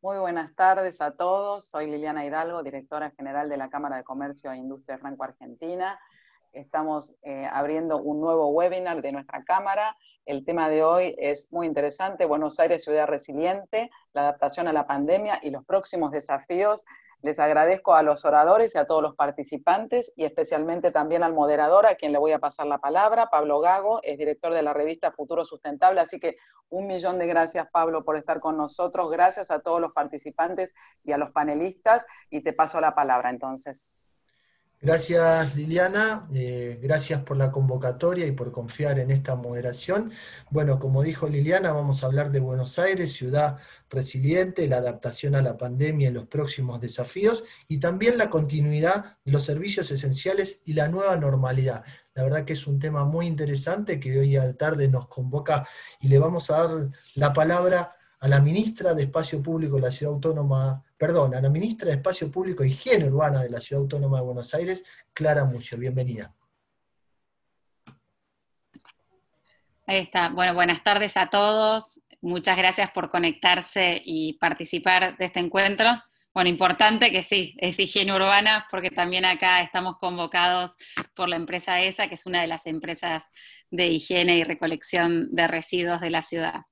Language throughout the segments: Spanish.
Muy buenas tardes a todos. Soy Liliana Hidalgo, directora general de la Cámara de Comercio e Industria Franco Argentina. Estamos eh, abriendo un nuevo webinar de nuestra Cámara. El tema de hoy es muy interesante, Buenos Aires, ciudad resiliente, la adaptación a la pandemia y los próximos desafíos les agradezco a los oradores y a todos los participantes y especialmente también al moderador, a quien le voy a pasar la palabra, Pablo Gago, es director de la revista Futuro Sustentable, así que un millón de gracias Pablo por estar con nosotros, gracias a todos los participantes y a los panelistas y te paso la palabra entonces. Gracias Liliana, eh, gracias por la convocatoria y por confiar en esta moderación. Bueno, como dijo Liliana, vamos a hablar de Buenos Aires, ciudad resiliente, la adaptación a la pandemia y los próximos desafíos, y también la continuidad de los servicios esenciales y la nueva normalidad. La verdad que es un tema muy interesante que hoy a la tarde nos convoca y le vamos a dar la palabra a la ministra de Espacio Público de la Ciudad Autónoma, perdón, a la ministra de Espacio Público e Higiene Urbana de la Ciudad Autónoma de Buenos Aires, Clara Mucio. Bienvenida. Ahí está. Bueno, buenas tardes a todos. Muchas gracias por conectarse y participar de este encuentro. Bueno, importante que sí, es higiene urbana, porque también acá estamos convocados por la empresa ESA, que es una de las empresas de higiene y recolección de residuos de la ciudad.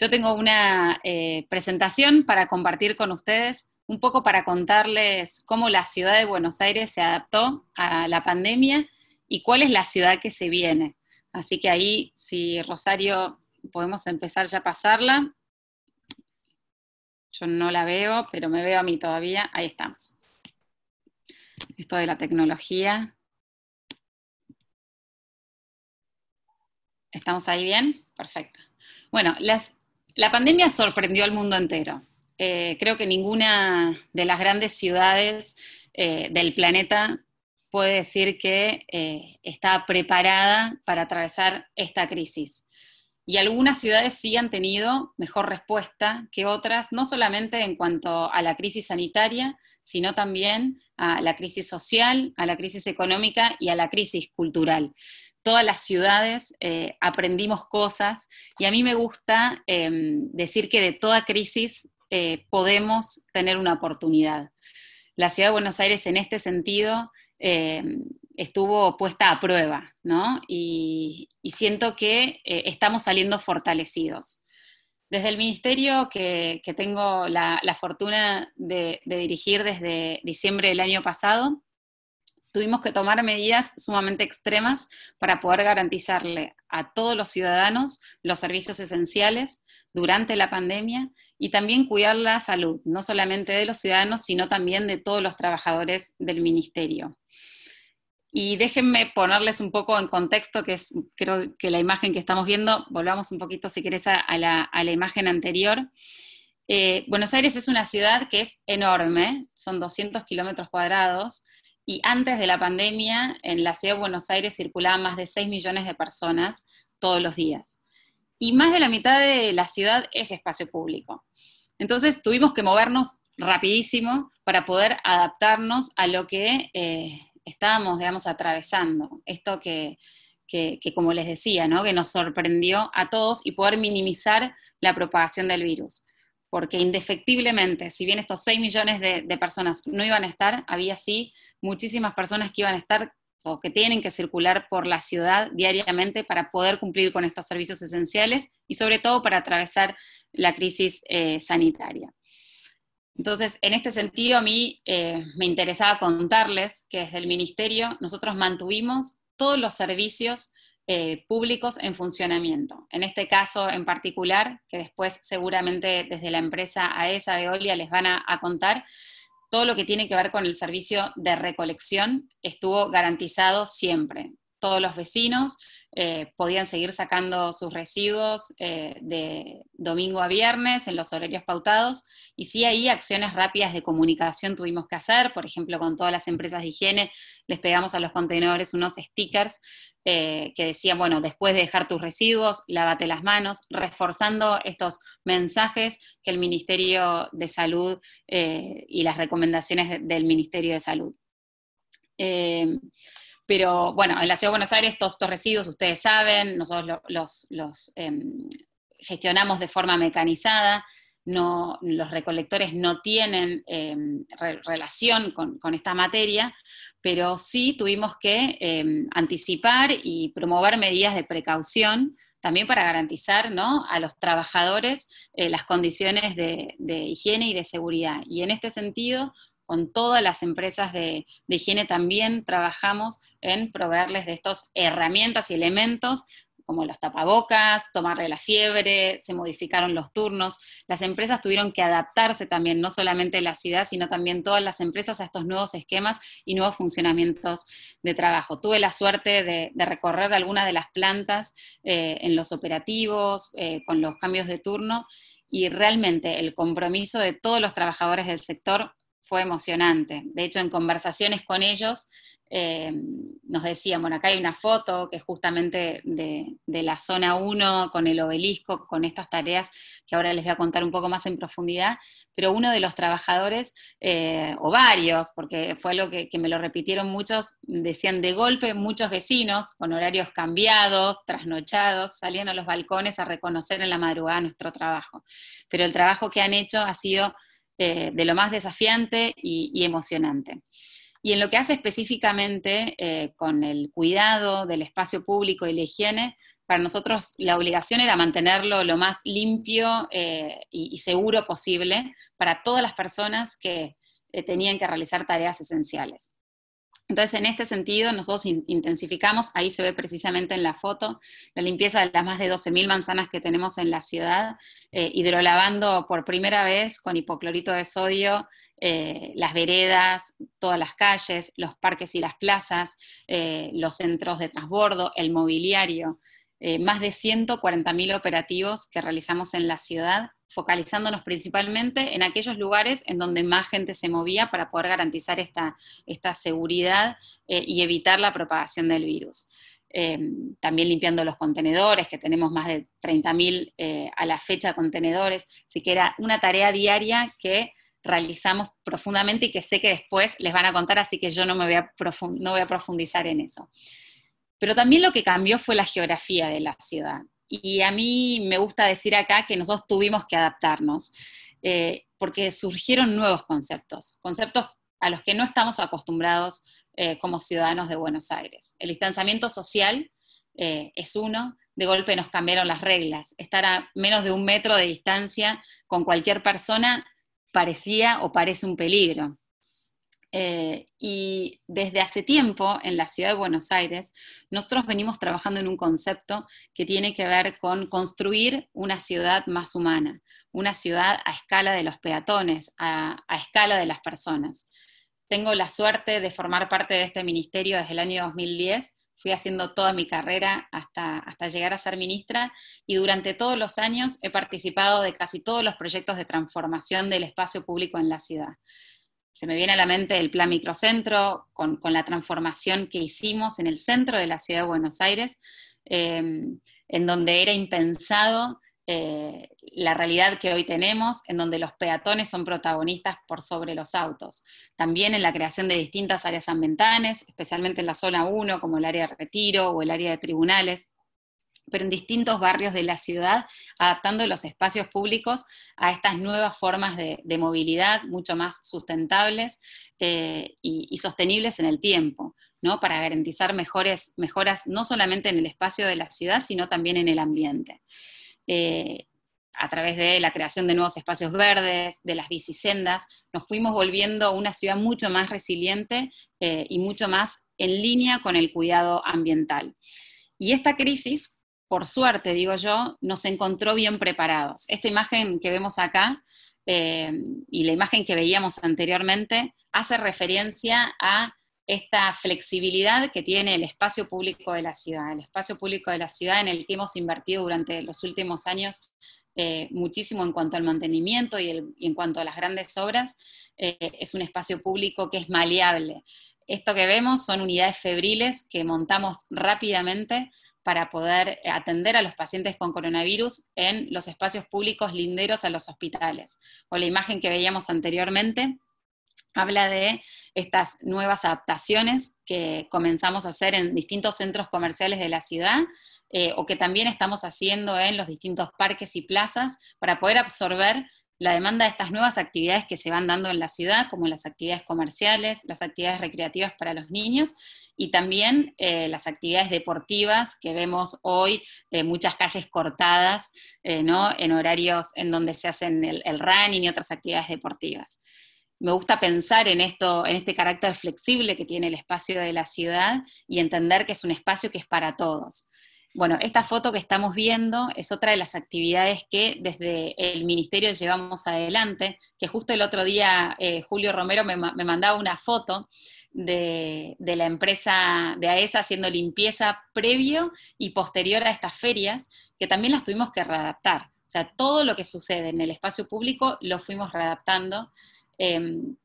Yo tengo una eh, presentación para compartir con ustedes, un poco para contarles cómo la ciudad de Buenos Aires se adaptó a la pandemia y cuál es la ciudad que se viene. Así que ahí, si Rosario, podemos empezar ya a pasarla. Yo no la veo, pero me veo a mí todavía. Ahí estamos. Esto de la tecnología. ¿Estamos ahí bien? Perfecto. Bueno, las, la pandemia sorprendió al mundo entero. Eh, creo que ninguna de las grandes ciudades eh, del planeta puede decir que eh, está preparada para atravesar esta crisis. Y algunas ciudades sí han tenido mejor respuesta que otras, no solamente en cuanto a la crisis sanitaria, sino también a la crisis social, a la crisis económica y a la crisis cultural todas las ciudades eh, aprendimos cosas y a mí me gusta em, decir que de toda crisis eh, podemos tener una oportunidad. La ciudad de Buenos Aires en este sentido em, estuvo puesta a prueba, ¿no? Y, siento que eh, estamos saliendo fortalecidos. Desde el ministerio que, tengo la, fortuna de dirigir desde diciembre del año pasado, tuvimos que tomar medidas sumamente extremas para poder garantizarle a todos los ciudadanos los servicios esenciales durante la pandemia y también cuidar la salud, no solamente de los ciudadanos, sino también de todos los trabajadores del ministerio. Y déjenme ponerles un poco en contexto, que es creo que la imagen que estamos viendo, volvamos un poquito si querés a, la, imagen anterior. Eh, Buenos Aires es una ciudad que es enorme, son 200 kilómetros cuadrados, y antes de la pandemia en la ciudad de Buenos Aires circulaban más de 6 millones de personas todos los días. Y más de la mitad de la ciudad es espacio público. Entonces tuvimos que movernos rapidísimo para poder adaptarnos a lo que eh, estábamos, digamos, atravesando. Esto que, que, como les decía, ¿no? que nos sorprendió a todos y poder minimizar la propagación del virus porque indefectiblemente, si bien estos 6 millones de, personas no iban a estar, había sí muchísimas personas que iban a estar o que tienen que circular por la ciudad diariamente para poder cumplir con estos servicios esenciales y sobre todo para atravesar la crisis eh, sanitaria. Entonces, en este sentido, a mí eh, me interesaba contarles que desde el Ministerio nosotros mantuvimos todos los servicios eh, públicos en funcionamiento. En este caso en particular, que después seguramente desde la empresa AESA Veolia e les van a, contar, todo lo que tiene que ver con el servicio de recolección estuvo garantizado siempre. Todos los vecinos eh, podían seguir sacando sus residuos eh, de domingo a viernes en los horarios pautados. Y sí, ahí acciones rápidas de comunicación tuvimos que hacer, por ejemplo, con todas las empresas de higiene les pegamos a los contenedores unos stickers eh, que decían, bueno, después de dejar tus residuos, lávate las manos, reforzando estos mensajes que el Ministerio de Salud eh, y las recomendaciones del Ministerio de Salud. Em, pero bueno, en la Ciudad de Buenos Aires todos estos residuos, ustedes saben, nosotros los, em, gestionamos de forma mecanizada, los recolectores no tienen em, relación con esta materia, pero sí tuvimos que em, anticipar y promover medidas de precaución también para garantizar ¿no? a los trabajadores eh, las condiciones de, higiene y de seguridad. Y en este sentido, con todas las empresas de, de higiene también trabajamos en proveerles de estas herramientas y elementos como los tapabocas, tomarle la fiebre, se modificaron los turnos, las empresas tuvieron que adaptarse también, no solamente la ciudad, sino también todas las empresas a estos nuevos esquemas y nuevos funcionamientos de trabajo. Tuve la suerte de, recorrer algunas de las plantas eh, en los operativos, eh, con los cambios de turno, y realmente el compromiso de todos los trabajadores del sector fue emocionante. De hecho, en conversaciones con ellos eh, nos decían, bueno, acá hay una foto que es justamente de, la zona 1 con el obelisco, con estas tareas que ahora les voy a contar un poco más en profundidad, pero uno de los trabajadores, eh, o varios, porque fue lo que, que, me lo repitieron muchos, decían de golpe muchos vecinos con horarios cambiados, trasnochados, salían a los balcones a reconocer en la madrugada nuestro trabajo. Pero el trabajo que han hecho ha sido eh, de lo más desafiante y, emocionante. Y en lo que hace específicamente eh, con el cuidado del espacio público y la higiene, para nosotros la obligación era mantenerlo lo más limpio eh, y, seguro posible para todas las personas que tenían que realizar tareas esenciales. Entonces, en este sentido, nosotros intensificamos, ahí se ve precisamente en la foto, la limpieza de las más de 12.000 manzanas que tenemos en la ciudad, eh, hidrolavando por primera vez con hipoclorito de sodio eh, las veredas, todas las calles, los parques y las plazas, eh, los centros de transbordo, el mobiliario. Eh, más de 140.000 operativos que realizamos en la ciudad, focalizándonos principalmente en aquellos lugares en donde más gente se movía para poder garantizar esta, seguridad eh, y evitar la propagación del virus. Em, también limpiando los contenedores, que tenemos más de 30.000 eh, a la fecha contenedores, así que era una tarea diaria que realizamos profundamente y que sé que después les van a contar, así que yo no, me voy, a no voy a profundizar en eso. Pero también lo que cambió fue la geografía de la ciudad. Y a mí me gusta decir acá que nosotros tuvimos que adaptarnos, eh, porque surgieron nuevos conceptos, conceptos a los que no estamos acostumbrados eh, como ciudadanos de Buenos Aires. El distanciamiento social eh, es uno, de golpe nos cambiaron las reglas. Estar a menos de un metro de distancia con cualquier persona parecía o parece un peligro. Eh, y desde hace tiempo en la ciudad de Buenos Aires, nosotros venimos trabajando en un concepto que tiene que ver con construir una ciudad más humana, una ciudad a escala de los peatones, a, escala de las personas. Tengo la suerte de formar parte de este ministerio desde el año 2010. Fui haciendo toda mi carrera hasta llegar a ser ministra y durante todos los años he participado de casi todos los proyectos de transformación del espacio público en la ciudad se me viene a la mente el plan microcentro, con, la transformación que hicimos en el centro de la ciudad de Buenos Aires, em, en donde era impensado eh, la realidad que hoy tenemos, en donde los peatones son protagonistas por sobre los autos. También en la creación de distintas áreas ambientales, especialmente en la zona 1, como el área de retiro o el área de tribunales pero en distintos barrios de la ciudad, adaptando los espacios públicos a estas nuevas formas de, movilidad, mucho más sustentables eh, y, sostenibles en el tiempo, ¿no? para garantizar mejores, mejoras no solamente en el espacio de la ciudad, sino también en el ambiente. Eh, a través de la creación de nuevos espacios verdes, de las bicisendas, nos fuimos volviendo una ciudad mucho más resiliente eh, y mucho más en línea con el cuidado ambiental. Y esta crisis por suerte, digo yo, nos encontró bien preparados. Esta imagen que vemos acá eh, y la imagen que veíamos anteriormente hace referencia a esta flexibilidad que tiene el espacio público de la ciudad, el espacio público de la ciudad en el que hemos invertido durante los últimos años eh, muchísimo en cuanto al mantenimiento y, en cuanto a las grandes obras, eh, es un espacio público que es maleable. Esto que vemos son unidades febriles que montamos rápidamente para poder eh, atender a los pacientes con coronavirus en los espacios públicos linderos a los hospitales. O la imagen que veíamos anteriormente habla de estas nuevas adaptaciones que comenzamos a hacer en distintos centros comerciales de la ciudad eh, o que también estamos haciendo en los distintos parques y plazas para poder absorber la demanda de estas nuevas actividades que se van dando en la ciudad, como las actividades comerciales, las actividades recreativas para los niños y también eh, las actividades deportivas que vemos hoy, eh, muchas calles cortadas, eh, ¿no? en horarios en donde se hacen el, running y otras actividades deportivas. Me gusta pensar en, esto, en este carácter flexible que tiene el espacio de la ciudad y entender que es un espacio que es para todos. Bueno, esta foto que estamos viendo es otra de las actividades que desde el ministerio llevamos adelante, que justo el otro día eh, Julio Romero me, mandaba una foto de, la empresa de AESA e haciendo limpieza previo y posterior a estas ferias, que también las tuvimos que readaptar. O sea, todo lo que sucede en el espacio público lo fuimos readaptando. Em,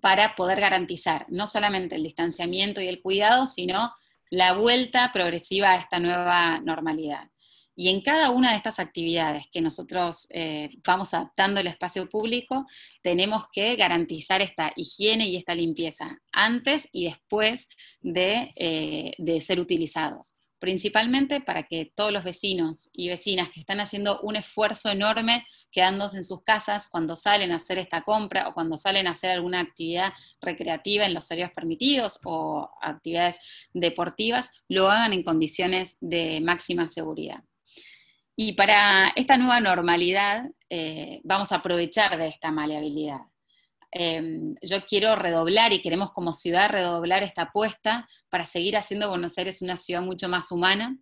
para poder garantizar no solamente el distanciamiento y el cuidado, sino la vuelta progresiva a esta nueva normalidad. Y en cada una de estas actividades que nosotros eh, vamos adaptando el espacio público, tenemos que garantizar esta higiene y esta limpieza antes y después de eh, ser utilizados principalmente para que todos los vecinos y vecinas que están haciendo un esfuerzo enorme quedándose en sus casas cuando salen a hacer esta compra o cuando salen a hacer alguna actividad recreativa en los horarios permitidos o actividades deportivas, lo hagan en condiciones de máxima seguridad. Y para esta nueva normalidad eh, vamos a aprovechar de esta maleabilidad. Em, yo quiero redoblar y queremos como ciudad redoblar esta apuesta para seguir haciendo Buenos Aires una ciudad mucho más humana,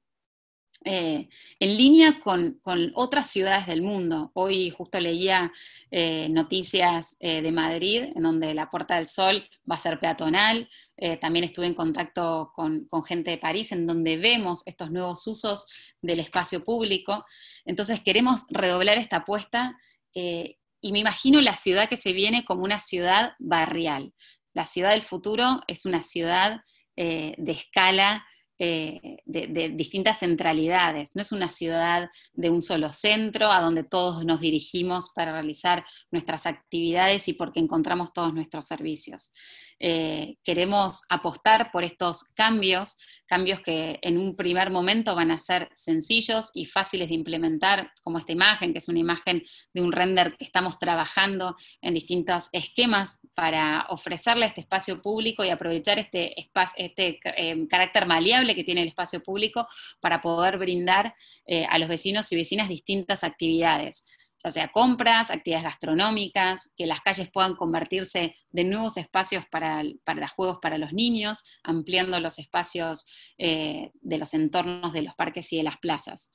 eh, en línea con, otras ciudades del mundo. Hoy justo leía eh, noticias eh, de Madrid, en donde la Puerta del Sol va a ser peatonal. también estuve en contacto con, gente de París, en donde vemos estos nuevos usos del espacio público. Entonces queremos redoblar esta apuesta y me imagino la ciudad que se viene como una ciudad barrial. La ciudad del futuro es una ciudad eh, de escala, eh, de, distintas centralidades. No es una ciudad de un solo centro a donde todos nos dirigimos para realizar nuestras actividades y porque encontramos todos nuestros servicios. Eh, queremos apostar por estos cambios, cambios que en un primer momento van a ser sencillos y fáciles de implementar, como esta imagen, que es una imagen de un render que estamos trabajando en distintos esquemas para ofrecerle este espacio público y aprovechar este, este eh, carácter maleable que tiene el espacio público para poder brindar eh, a los vecinos y vecinas distintas actividades ya sea compras, actividades gastronómicas, que las calles puedan convertirse de nuevos espacios para, juegos para los niños, ampliando los espacios eh, de los entornos de los parques y de las plazas.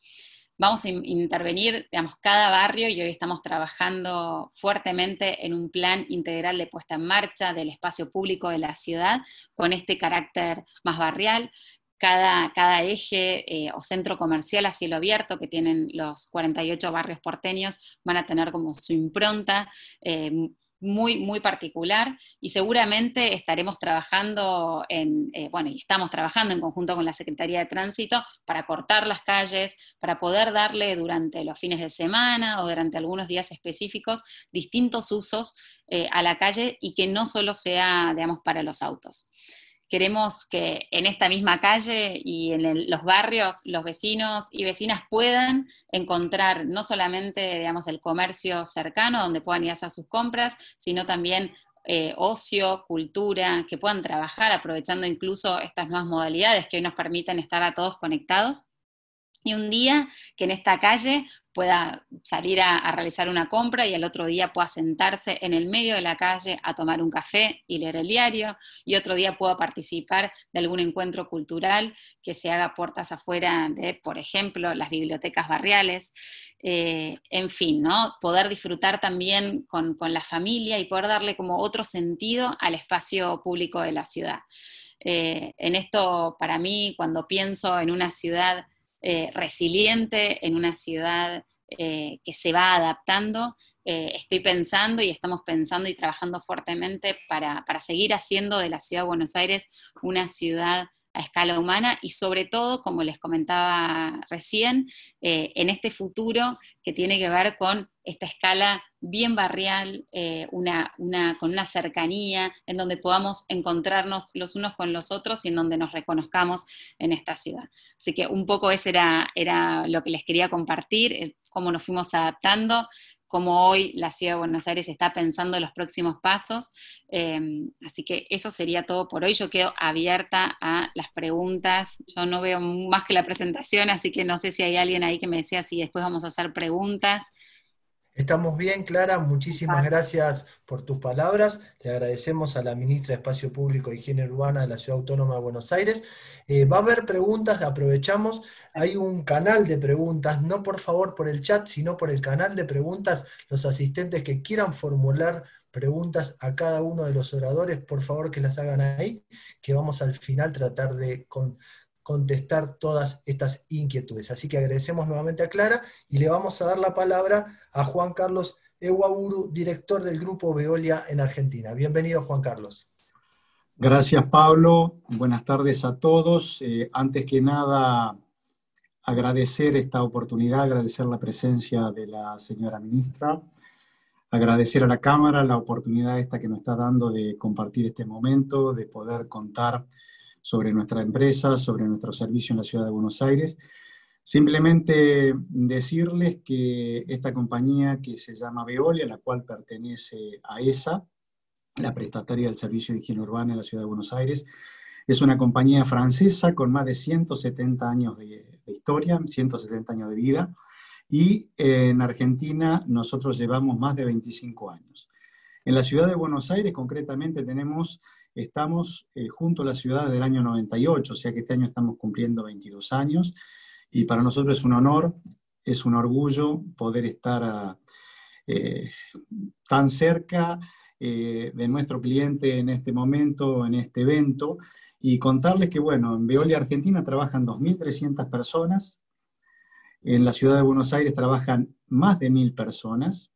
Vamos a intervenir, digamos, cada barrio y hoy estamos trabajando fuertemente en un plan integral de puesta en marcha del espacio público de la ciudad con este carácter más barrial cada, eje eh, o centro comercial a cielo abierto que tienen los 48 barrios porteños van a tener como su impronta. Eh, muy, muy particular y seguramente estaremos trabajando en, eh, bueno, y estamos trabajando en conjunto con la Secretaría de Tránsito para cortar las calles, para poder darle durante los fines de semana o durante algunos días específicos distintos usos a la calle y que no solo sea, digamos, para los autos. Queremos que en esta misma calle y en los barrios los vecinos y vecinas puedan encontrar no solamente digamos, el comercio cercano donde puedan ir a hacer sus compras, sino también eh, ocio, cultura, que puedan trabajar aprovechando incluso estas nuevas modalidades que hoy nos permiten estar a todos conectados. Y un día que en esta calle pueda salir a, realizar una compra y al otro día pueda sentarse en el medio de la calle a tomar un café y leer el diario, y otro día pueda participar de algún encuentro cultural que se haga puertas afuera de, por ejemplo, las bibliotecas barriales, eh, en fin, ¿no? Poder disfrutar también con, la familia y poder darle como otro sentido al espacio público de la ciudad. Eh, en esto, para mí, cuando pienso en una ciudad eh, resiliente, en una ciudad eh, que se va adaptando. Eh, estoy pensando y estamos pensando y trabajando fuertemente para, para seguir haciendo de la ciudad de Buenos Aires una ciudad a escala humana y sobre todo, como les comentaba recién, eh, en este futuro que tiene que ver con esta escala bien barrial, eh, con una cercanía, en donde podamos encontrarnos los unos con los otros y en donde nos reconozcamos en esta ciudad. Así que un poco eso era, era lo que les quería compartir, eh, cómo nos fuimos adaptando como hoy la Ciudad de Buenos Aires está pensando los próximos pasos. Em, así que eso sería todo por hoy. Yo quedo abierta a las preguntas. Yo no veo más que la presentación, así que no sé si hay alguien ahí que me decía si después vamos a hacer preguntas. Estamos bien, Clara. Muchísimas gracias por tus palabras. Le agradecemos a la ministra de Espacio Público e Higiene Urbana de la Ciudad Autónoma de Buenos Aires. Eh, va a haber preguntas, aprovechamos. Hay un canal de preguntas, no por favor por el chat, sino por el canal de preguntas. Los asistentes que quieran formular preguntas a cada uno de los oradores, por favor que las hagan ahí, que vamos al final tratar de con, contestar todas estas inquietudes. Así que agradecemos nuevamente a Clara y le vamos a dar la palabra a Juan Carlos Eguaburu, director del grupo Veolia en Argentina. Bienvenido, Juan Carlos. Gracias, Pablo. Buenas tardes a todos. Eh, antes que nada, agradecer esta oportunidad, agradecer la presencia de la señora ministra, agradecer a la Cámara la oportunidad esta que nos está dando de compartir este momento, de poder contar sobre nuestra empresa, sobre nuestro servicio en la ciudad de Buenos Aires. Simplemente decirles que esta compañía que se llama Veolia, la cual pertenece a ESA, la prestataria del servicio de higiene urbana en la ciudad de Buenos Aires, es una compañía francesa con más de 170 años de, de historia, 170 años de vida, y eh, en Argentina nosotros llevamos más de 25 años. En la ciudad de Buenos Aires concretamente tenemos estamos eh, junto a la ciudad del año 98, o sea que este año estamos cumpliendo 22 años y para nosotros es un honor, es un orgullo poder estar eh, tan cerca eh, de nuestro cliente en este momento, en este evento, y contarles que, bueno, en Veolia Argentina trabajan 2.300 personas, en la ciudad de Buenos Aires trabajan más de 1.000 personas,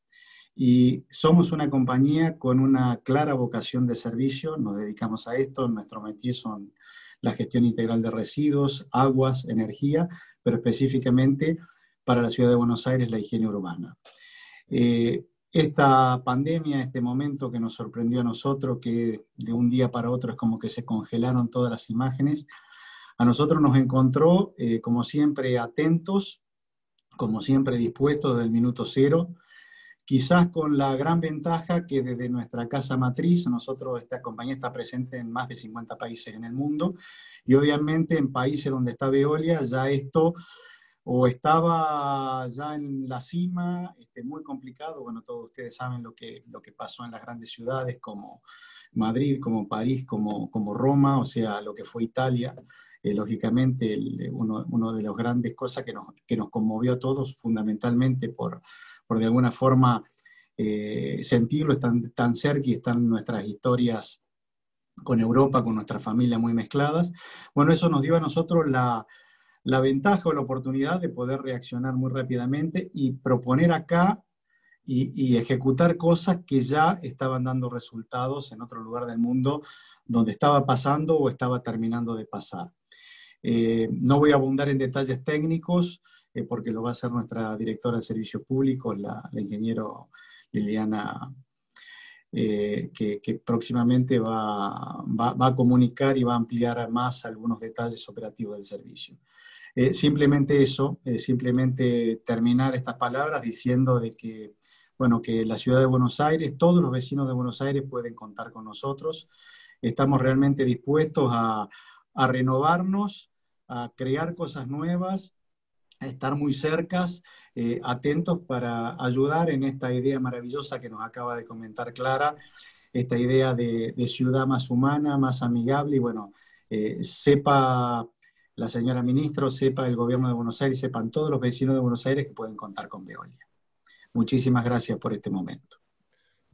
y somos una compañía con una clara vocación de servicio, nos dedicamos a esto, nuestro métier son la gestión integral de residuos, aguas, energía, pero específicamente para la ciudad de Buenos Aires la higiene urbana. Eh, esta pandemia, este momento que nos sorprendió a nosotros, que de un día para otro es como que se congelaron todas las imágenes, a nosotros nos encontró, eh, como siempre, atentos, como siempre dispuestos del minuto cero, quizás con la gran ventaja que desde nuestra casa matriz, nosotros, esta compañía está presente en más de 50 países en el mundo, y obviamente en países donde está Veolia ya esto o estaba ya en la cima, este, muy complicado, bueno, todos ustedes saben lo que, lo que pasó en las grandes ciudades como Madrid, como París, como, como Roma, o sea, lo que fue Italia, eh, lógicamente, una uno de las grandes cosas que nos, que nos conmovió a todos, fundamentalmente por, por de alguna forma eh, sentirlo, están tan cerca y están nuestras historias con Europa, con nuestra familia muy mezcladas. Bueno, eso nos dio a nosotros la, ventaja o la oportunidad de poder reaccionar muy rápidamente y proponer acá y, ejecutar cosas que ya estaban dando resultados en otro lugar del mundo donde estaba pasando o estaba terminando de pasar. Eh, no voy a abundar en detalles técnicos, eh, porque lo va a hacer nuestra directora de servicios públicos, la, la ingeniero Liliana, eh, que, próximamente va, va, va, a comunicar y va a ampliar más algunos detalles operativos del servicio. Eh, simplemente eso, simplemente terminar estas palabras diciendo de que, bueno, que la ciudad de Buenos Aires, todos los vecinos de Buenos Aires pueden contar con nosotros. Estamos realmente dispuestos a, a renovarnos, a crear cosas nuevas estar muy cercas, eh, atentos para ayudar en esta idea maravillosa que nos acaba de comentar Clara, esta idea de, ciudad más humana, más amigable y bueno, eh, sepa la señora ministra, sepa el gobierno de Buenos Aires, sepan todos los vecinos de Buenos Aires que pueden contar con Veolia. Muchísimas gracias por este momento.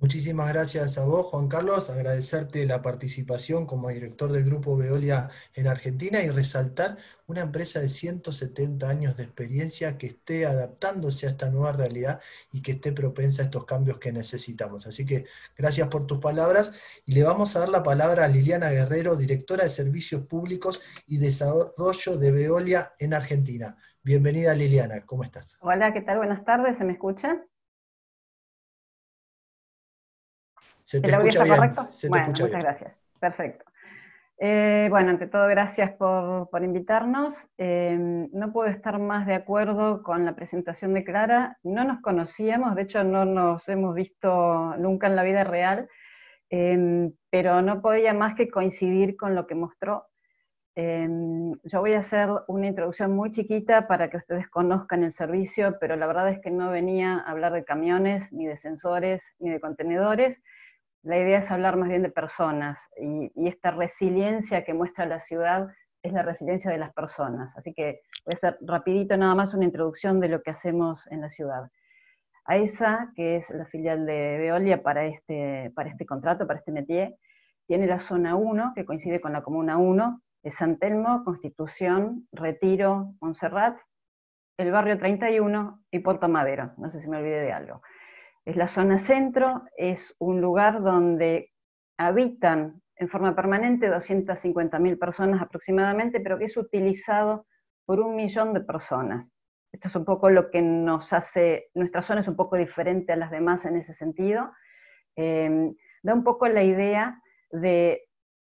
Muchísimas gracias a vos, Juan Carlos, agradecerte la participación como director del Grupo Veolia en Argentina y resaltar una empresa de 170 años de experiencia que esté adaptándose a esta nueva realidad y que esté propensa a estos cambios que necesitamos. Así que gracias por tus palabras y le vamos a dar la palabra a Liliana Guerrero, directora de Servicios Públicos y Desarrollo de Veolia en Argentina. Bienvenida Liliana, ¿cómo estás? Hola, ¿qué tal? Buenas tardes, ¿se me escucha? correcto? bueno, muchas gracias. Perfecto. Eh, bueno, ante todo, gracias por, invitarnos. Em, no puedo estar más de acuerdo con la presentación de Clara. No nos conocíamos, de hecho no nos hemos visto nunca en la vida real, em, pero no podía más que coincidir con lo que mostró. Em, yo voy a hacer una introducción muy chiquita para que ustedes conozcan el servicio, pero la verdad es que no venía a hablar de camiones, ni de sensores, ni de contenedores la idea es hablar más bien de personas y, esta resiliencia que muestra la ciudad es la resiliencia de las personas. Así que voy a hacer rapidito nada más una introducción de lo que hacemos en la ciudad. AESA, e que es la filial de Veolia para este, para este contrato, para este métier, tiene la zona 1, que coincide con la comuna 1, de San Telmo, Constitución, Retiro, Montserrat, el barrio 31 y Puerto Madero. No sé si me olvidé de algo. Es la zona centro, es un lugar donde habitan en forma permanente 250.000 personas aproximadamente, pero que es utilizado por un millón de personas. Esto es un poco lo que nos hace, nuestra zona es un poco diferente a las demás en ese sentido. Em, da un poco la idea de,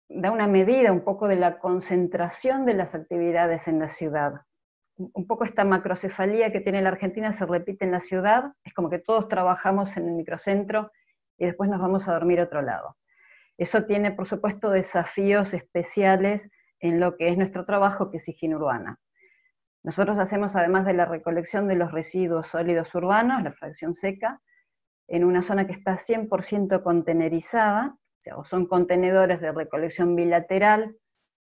da una medida un poco de la concentración de las actividades en la ciudad un poco esta macrocefalía que tiene la Argentina se repite en la ciudad, es como que todos trabajamos en el microcentro y después nos vamos a dormir a otro lado. Eso tiene, por supuesto, desafíos especiales en lo que es nuestro trabajo, que es higiene urbana. Nosotros hacemos, además de la recolección de los residuos sólidos urbanos, la fracción seca, en una zona que está 100% contenerizada, o sea, o son contenedores de recolección bilateral,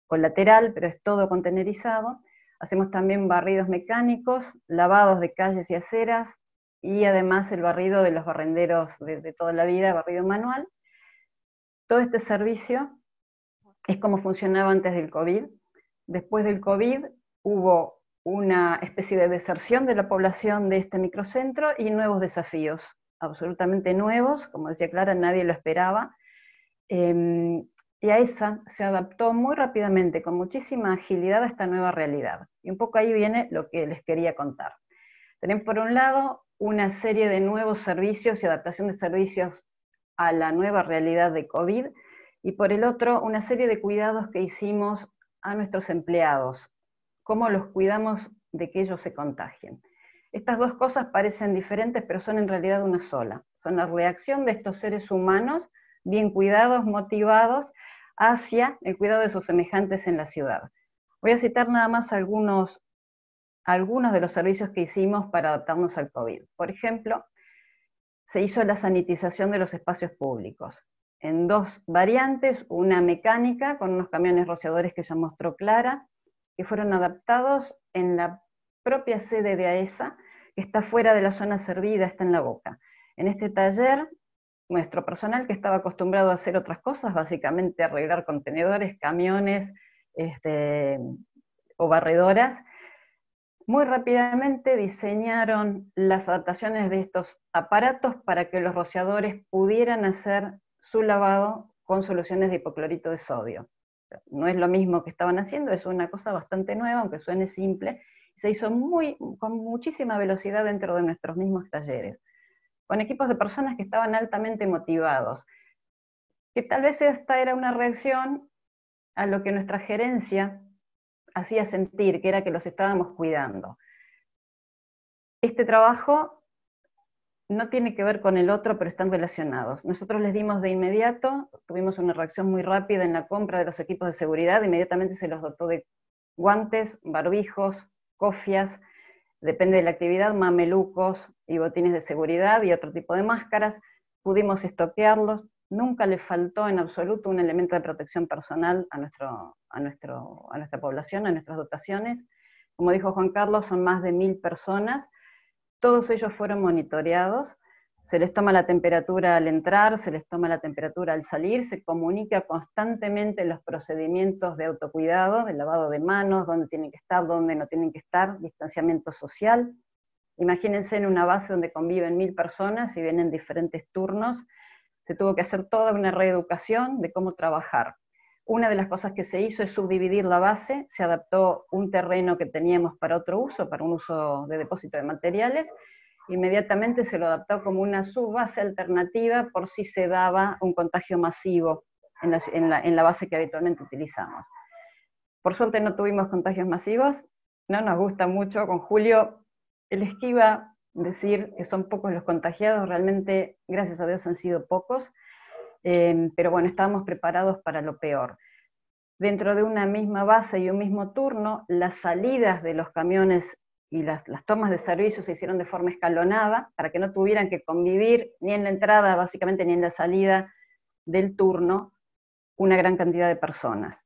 colateral, pero es todo contenerizado, Hacemos también barridos mecánicos, lavados de calles y aceras y además el barrido de los barrenderos de, toda la vida, barrido manual. Todo este servicio es como funcionaba antes del COVID. Después del COVID hubo una especie de deserción de la población de este microcentro y nuevos desafíos, absolutamente nuevos, como decía Clara, nadie lo esperaba. Em, y a esa se adaptó muy rápidamente, con muchísima agilidad a esta nueva realidad. Y un poco ahí viene lo que les quería contar. Tenemos por un lado una serie de nuevos servicios y adaptación de servicios a la nueva realidad de COVID, y por el otro una serie de cuidados que hicimos a nuestros empleados, cómo los cuidamos de que ellos se contagien. Estas dos cosas parecen diferentes, pero son en realidad una sola. Son la reacción de estos seres humanos bien cuidados, motivados hacia el cuidado de sus semejantes en la ciudad. Voy a citar nada más algunos, algunos de los servicios que hicimos para adaptarnos al COVID. Por ejemplo, se hizo la sanitización de los espacios públicos en dos variantes, una mecánica con unos camiones rociadores que ya mostró Clara, que fueron adaptados en la propia sede de AESA, e que está fuera de la zona servida, está en la boca. En este taller nuestro personal que estaba acostumbrado a hacer otras cosas, básicamente arreglar contenedores, camiones este, o barredoras, muy rápidamente diseñaron las adaptaciones de estos aparatos para que los rociadores pudieran hacer su lavado con soluciones de hipoclorito de sodio. No es lo mismo que estaban haciendo, es una cosa bastante nueva, aunque suene simple, se hizo muy, con muchísima velocidad dentro de nuestros mismos talleres con equipos de personas que estaban altamente motivados, que tal vez esta era una reacción a lo que nuestra gerencia hacía sentir, que era que los estábamos cuidando. Este trabajo no tiene que ver con el otro, pero están relacionados. Nosotros les dimos de inmediato, tuvimos una reacción muy rápida en la compra de los equipos de seguridad, inmediatamente se los dotó de guantes, barbijos, cofias, depende de la actividad, mamelucos y botines de seguridad y otro tipo de máscaras. Pudimos estoquearlos, nunca le faltó en absoluto un elemento de protección personal a nuestra población, a nuestras dotaciones. Como dijo Juan Carlos, son más de mil personas. Todos ellos fueron monitoreados se les toma la temperatura al entrar, se les toma la temperatura al salir, se comunica constantemente los procedimientos de autocuidado, el lavado de manos, dónde tienen que estar, dónde no tienen que estar, distanciamiento social. Imagínense en una base donde conviven mil personas y vienen diferentes turnos, se tuvo que hacer toda una reeducación de cómo trabajar. Una de las cosas que se hizo es subdividir la base, se adaptó un terreno que teníamos para otro uso, para un uso de depósito de materiales, inmediatamente se lo adaptó como una subbase alternativa por si se daba un contagio masivo en la, base que habitualmente utilizamos. Por suerte no tuvimos contagios masivos, no nos gusta mucho. Con Julio, el esquiva decir que son pocos los contagiados, realmente, gracias a Dios, han sido pocos, eh, pero bueno, estábamos preparados para lo peor. Dentro de una misma base y un mismo turno, las salidas de los camiones y las, tomas de servicio se hicieron de forma escalonada para que no tuvieran que convivir ni en la entrada, básicamente, ni en la salida del turno una gran cantidad de personas.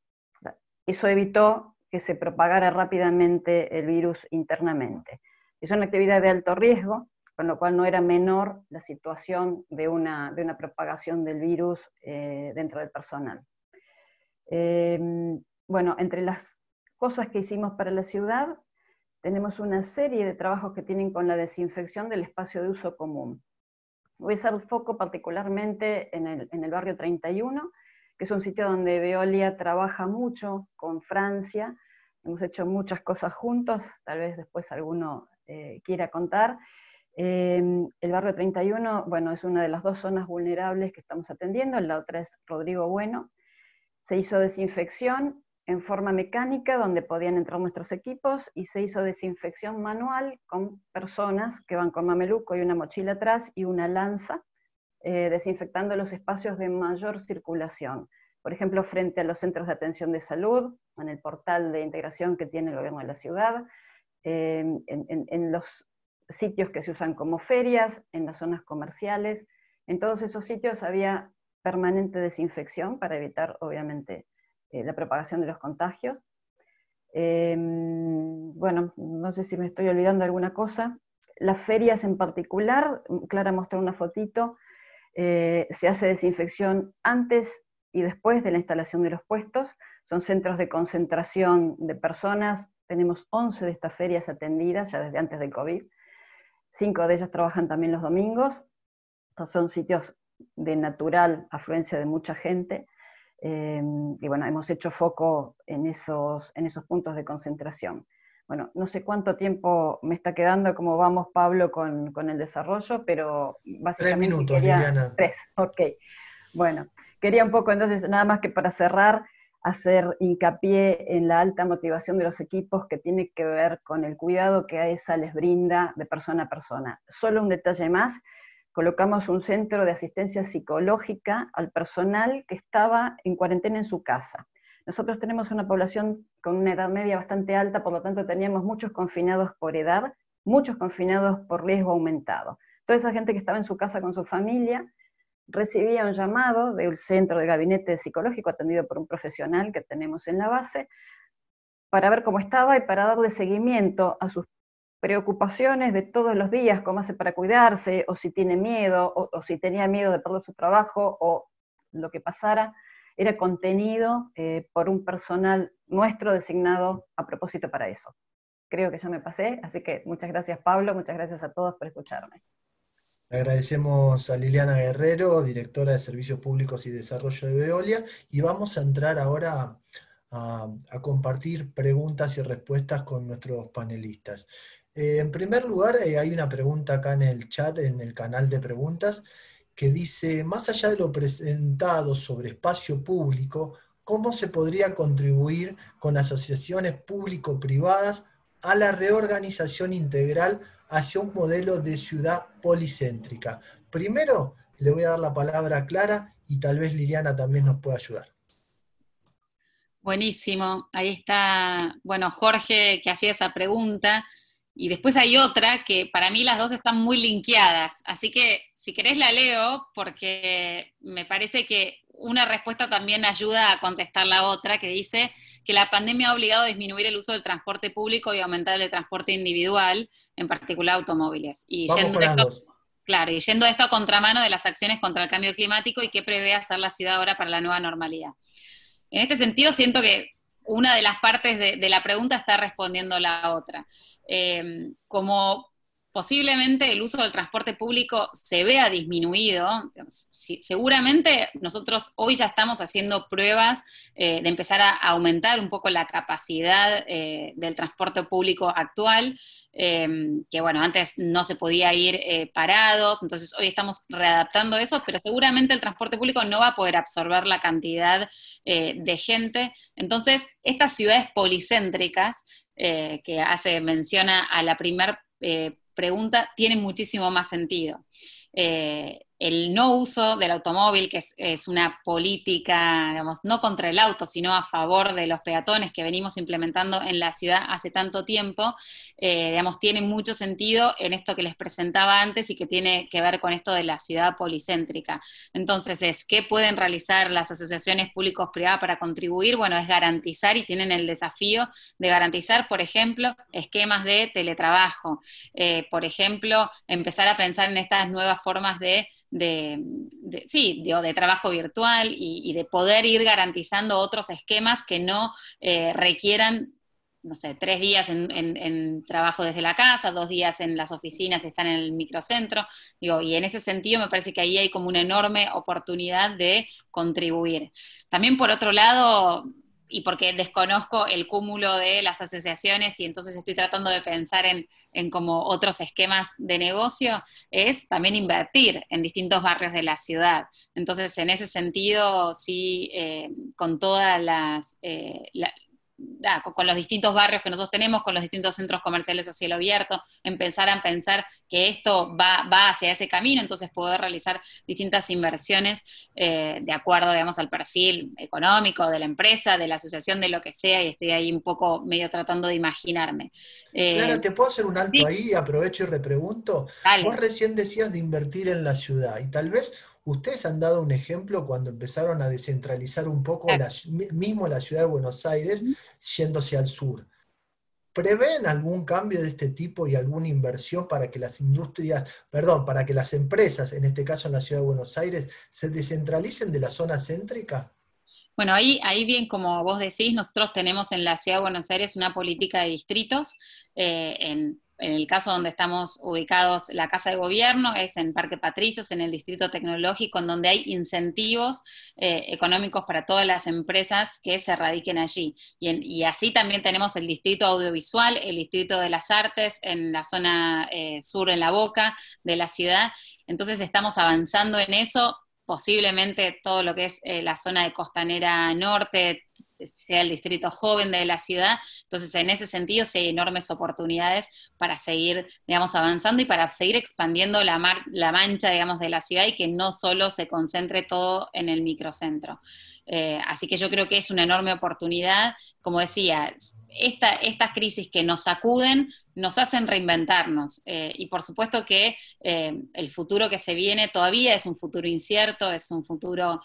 Eso evitó que se propagara rápidamente el virus internamente. Es una actividad de alto riesgo, con lo cual no era menor la situación de una, de una propagación del virus eh, dentro del personal. Em, bueno, entre las cosas que hicimos para la ciudad, tenemos una serie de trabajos que tienen con la desinfección del espacio de uso común. Voy a hacer foco particularmente en el, barrio 31, que es un sitio donde Veolia trabaja mucho con Francia. Hemos hecho muchas cosas juntos, tal vez después alguno eh, quiera contar. Eh, el barrio 31, bueno, es una de las dos zonas vulnerables que estamos atendiendo, la otra es Rodrigo Bueno. Se hizo desinfección en forma mecánica donde podían entrar nuestros equipos y se hizo desinfección manual con personas que van con mameluco y una mochila atrás y una lanza, eh, desinfectando los espacios de mayor circulación. Por ejemplo, frente a los centros de atención de salud, en el portal de integración que tiene el gobierno de la ciudad, em, en, en los sitios que se usan como ferias, en las zonas comerciales. En todos esos sitios había permanente desinfección para evitar, obviamente, eh, la propagación de los contagios. Eh, bueno, no sé si me estoy olvidando alguna cosa. Las ferias en particular, Clara mostró una fotito, eh, se hace desinfección antes y después de la instalación de los puestos. Son centros de concentración de personas. Tenemos 11 de estas ferias atendidas ya desde antes del COVID. Cinco de ellas trabajan también los domingos. Estos son sitios de natural afluencia de mucha gente. Em, y bueno, hemos hecho foco en esos, en esos puntos de concentración. Bueno, no sé cuánto tiempo me está quedando, cómo vamos, Pablo, con, con el desarrollo, pero básicamente... Tres minutos, quería, Liliana. Tres, ok. Bueno, quería un poco entonces, nada más que para cerrar, hacer hincapié en la alta motivación de los equipos que tiene que ver con el cuidado que a esa les brinda de persona a persona. Solo un detalle más, colocamos un centro de asistencia psicológica al personal que estaba en cuarentena en su casa. Nosotros tenemos una población con una edad media bastante alta, por lo tanto teníamos muchos confinados por edad, muchos confinados por riesgo aumentado. Toda esa gente que estaba en su casa con su familia recibía un llamado del centro de gabinete psicológico atendido por un profesional que tenemos en la base para ver cómo estaba y para darle seguimiento a sus preocupaciones de todos los días, cómo hace para cuidarse, o si tiene miedo, o, si tenía miedo de perder su trabajo, o lo que pasara, era contenido eh, por un personal nuestro designado a propósito para eso. Creo que ya me pasé, así que muchas gracias Pablo, muchas gracias a todos por escucharme. Agradecemos a Liliana Guerrero, directora de Servicios Públicos y Desarrollo de Veolia, y vamos a entrar ahora a, compartir preguntas y respuestas con nuestros panelistas. Eh, en primer lugar, eh, hay una pregunta acá en el chat, en el canal de preguntas, que dice, más allá de lo presentado sobre espacio público, ¿cómo se podría contribuir con asociaciones público-privadas a la reorganización integral hacia un modelo de ciudad policéntrica? Primero, le voy a dar la palabra a Clara y tal vez Liliana también nos pueda ayudar. Buenísimo, ahí está, bueno, Jorge que hacía esa pregunta. Y después hay otra que para mí las dos están muy linkeadas. Así que si querés la leo porque me parece que una respuesta también ayuda a contestar la otra que dice que la pandemia ha obligado a disminuir el uso del transporte público y aumentar el transporte individual, en particular automóviles. Y Claro, y yendo a esto a contramano de las acciones contra el cambio climático y qué prevé hacer la ciudad ahora para la nueva normalidad. En este sentido, siento que una de las partes de, la pregunta está respondiendo la otra. Eh, como posiblemente el uso del transporte público se vea disminuido. seguramente nosotros hoy ya estamos haciendo pruebas eh, de empezar a aumentar un poco la capacidad eh, del transporte público actual, em, que bueno, antes no se podía ir eh, parados, entonces hoy estamos readaptando eso, pero seguramente el transporte público no va a poder absorber la cantidad de gente. Entonces, estas ciudades policéntricas que hace menciona a la primera pregunta tiene muchísimo más sentido. Eh, el no uso del automóvil, que es, una política, digamos, no contra el auto, sino a favor de los peatones que venimos implementando en la ciudad hace tanto tiempo, eh, digamos, tiene mucho sentido en esto que les presentaba antes y que tiene que ver con esto de la ciudad policéntrica. Entonces, ¿qué pueden realizar las asociaciones públicos-privadas para contribuir? Bueno, es garantizar y tienen el desafío de garantizar, por ejemplo, esquemas de teletrabajo, eh, por ejemplo, empezar a pensar en estas nuevas formas de de, sí, de, de, trabajo virtual y, de poder ir garantizando otros esquemas que no eh, requieran no sé, tres días en, en, trabajo desde la casa, dos días en las oficinas, están en el microcentro. Digo, y en ese sentido me parece que ahí hay como una enorme oportunidad de contribuir. También por otro lado, y porque desconozco el cúmulo de las asociaciones y entonces estoy tratando de pensar en, como otros esquemas de negocio, es también invertir en distintos barrios de la ciudad. Entonces, en ese sentido, sí, eh, con todas las, eh, con, los distintos barrios que nosotros tenemos, con los distintos centros comerciales a cielo abierto, empezar a pensar que esto va, hacia ese camino, entonces poder realizar distintas inversiones eh, de acuerdo, digamos, al perfil económico de la empresa, de la asociación, de lo que sea, y estoy ahí un poco medio tratando de imaginarme. Eh, te puedo hacer un alto ahí, aprovecho y repregunto. pregunto Vos recién decías de invertir en la ciudad, y tal vez Ustedes han dado un ejemplo cuando empezaron a descentralizar un poco mismo la ciudad de Buenos Aires yéndose al sur. ¿Prevén algún cambio de este tipo y alguna inversión para que las industrias, perdón, para que las empresas, en este caso en la ciudad de Buenos Aires, se descentralicen de la zona céntrica? Bueno, ahí, ahí bien, como vos decís, nosotros tenemos en la ciudad de Buenos Aires una política de distritos. Eh, en, en el caso donde estamos ubicados, la Casa de Gobierno es en Parque Patricios, en el Distrito Tecnológico, en donde hay incentivos eh, económicos para todas las empresas que se radiquen allí. Y, así también tenemos el Distrito Audiovisual, el Distrito de las Artes, en la zona eh, sur, en la boca de la ciudad. Entonces estamos avanzando en eso posiblemente todo lo que es eh, la zona de Costanera Norte, este, sea el distrito joven de la ciudad. Entonces, en ese sentido, sí hay enormes oportunidades para seguir, digamos, avanzando y para seguir expandiendo la, mancha, digamos, de la ciudad y que no solo se concentre todo en el microcentro. Eh, así que yo creo que es una enorme oportunidad. Como decía, estas crisis que nos sacuden nos hacen reinventarnos. Eh, y por supuesto que eh, el futuro que se viene todavía es un futuro incierto, es un futuro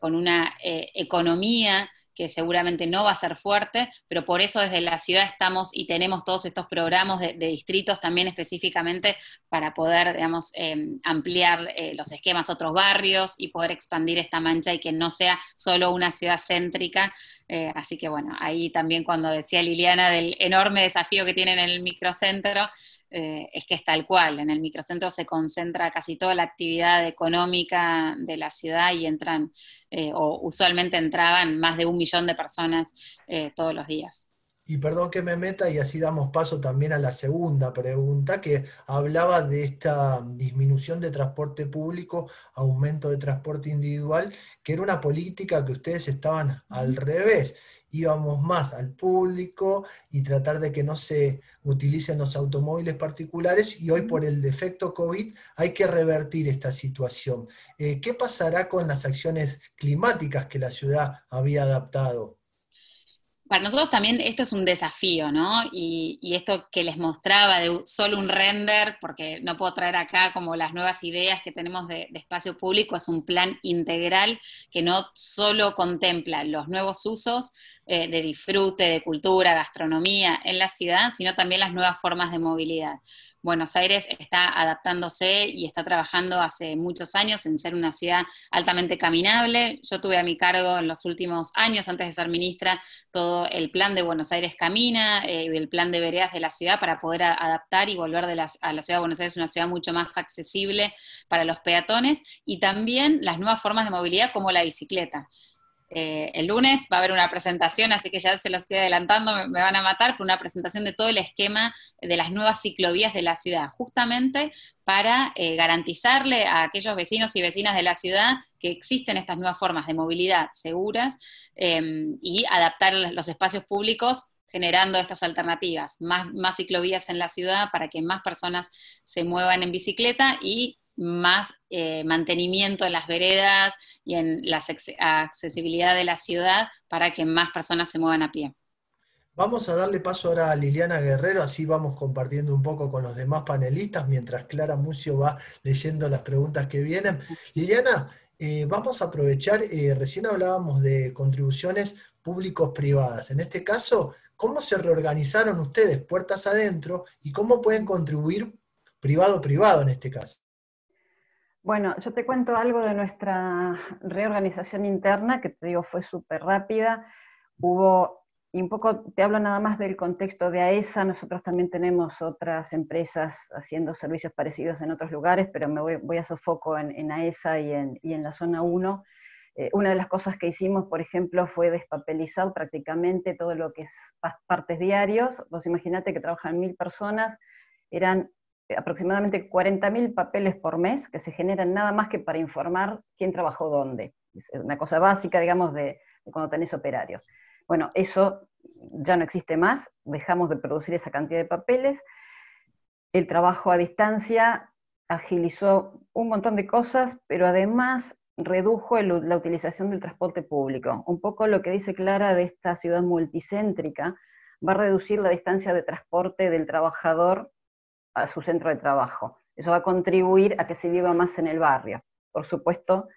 con una economía que seguramente no va a ser fuerte, pero por eso desde la ciudad estamos y tenemos todos estos programas de, distritos también específicamente para poder, digamos, em, ampliar eh, los esquemas a otros barrios y poder expandir esta mancha y que no sea solo una ciudad céntrica. Eh, así que bueno, ahí también cuando decía Liliana del enorme desafío que tienen en el microcentro, eh, es que es tal cual, en el microcentro se concentra casi toda la actividad económica de la ciudad y entran, eh, o usualmente entraban más de un millón de personas eh, todos los días. Y perdón que me meta y así damos paso también a la segunda pregunta que hablaba de esta disminución de transporte público, aumento de transporte individual, que era una política que ustedes estaban al revés, íbamos más al público y tratar de que no se utilicen los automóviles particulares y hoy por el efecto COVID hay que revertir esta situación. Eh, ¿Qué pasará con las acciones climáticas que la ciudad había adaptado? para nosotros también esto es un desafío, ¿no? Y, esto que les mostraba de solo un render, porque no puedo traer acá como las nuevas ideas que tenemos de, espacio público, es un plan integral que no solo contempla los nuevos usos eh, de disfrute, de cultura, gastronomía en la ciudad, sino también las nuevas formas de movilidad. Buenos Aires está adaptándose y está trabajando hace muchos años en ser una ciudad altamente caminable. Yo tuve a mi cargo en los últimos años, antes de ser ministra, todo el plan de Buenos Aires Camina eh, y el plan de veredas de la ciudad para poder adaptar y volver a la ciudad de Buenos Aires una ciudad mucho más accesible para los peatones y también las nuevas formas de movilidad como la bicicleta. Eh, el lunes va a haber una presentación, así que ya se los estoy adelantando, me, van a matar, por una presentación de todo el esquema de las nuevas ciclovías de la ciudad, justamente para eh, garantizarle a aquellos vecinos y vecinas de la ciudad que existen estas nuevas formas de movilidad seguras em, y adaptar los espacios públicos generando estas alternativas, más, más ciclovías en la ciudad para que más personas se muevan en bicicleta y más eh, mantenimiento en las veredas y en la accesibilidad de la ciudad para que más personas se muevan a pie. Vamos a darle paso ahora a Liliana Guerrero, así vamos compartiendo un poco con los demás panelistas mientras Clara Mucio va leyendo las preguntas que vienen. Liliana, eh, vamos a aprovechar, eh, recién hablábamos de contribuciones públicos privadas. En este caso, ¿cómo se reorganizaron ustedes puertas adentro y cómo pueden contribuir privado-privado en este caso? Bueno, yo te cuento algo de nuestra reorganización interna, que te digo fue súper rápida. Hubo, y un poco te hablo nada más del contexto de AESA, e nosotros también tenemos otras empresas haciendo servicios parecidos en otros lugares, pero me voy, a sofoco en, en AESA e y en, la zona 1. Eh, una de las cosas que hicimos, por ejemplo, fue despapelizar prácticamente todo lo que es partes diarios. Vos imaginate que trabajan mil personas, eran eh, aproximadamente 40.000 papeles por mes que se generan nada más que para informar quién trabajó dónde. Es una cosa básica, digamos, de, cuando tenés operarios. Bueno, eso ya no existe más, dejamos de producir esa cantidad de papeles. El trabajo a distancia agilizó un montón de cosas, pero además redujo la utilización del transporte público. Un poco lo que dice Clara de esta ciudad multicéntrica va a reducir la distancia de transporte del trabajador a su centro de trabajo. Eso va a contribuir a que se viva más en el barrio. Por supuesto,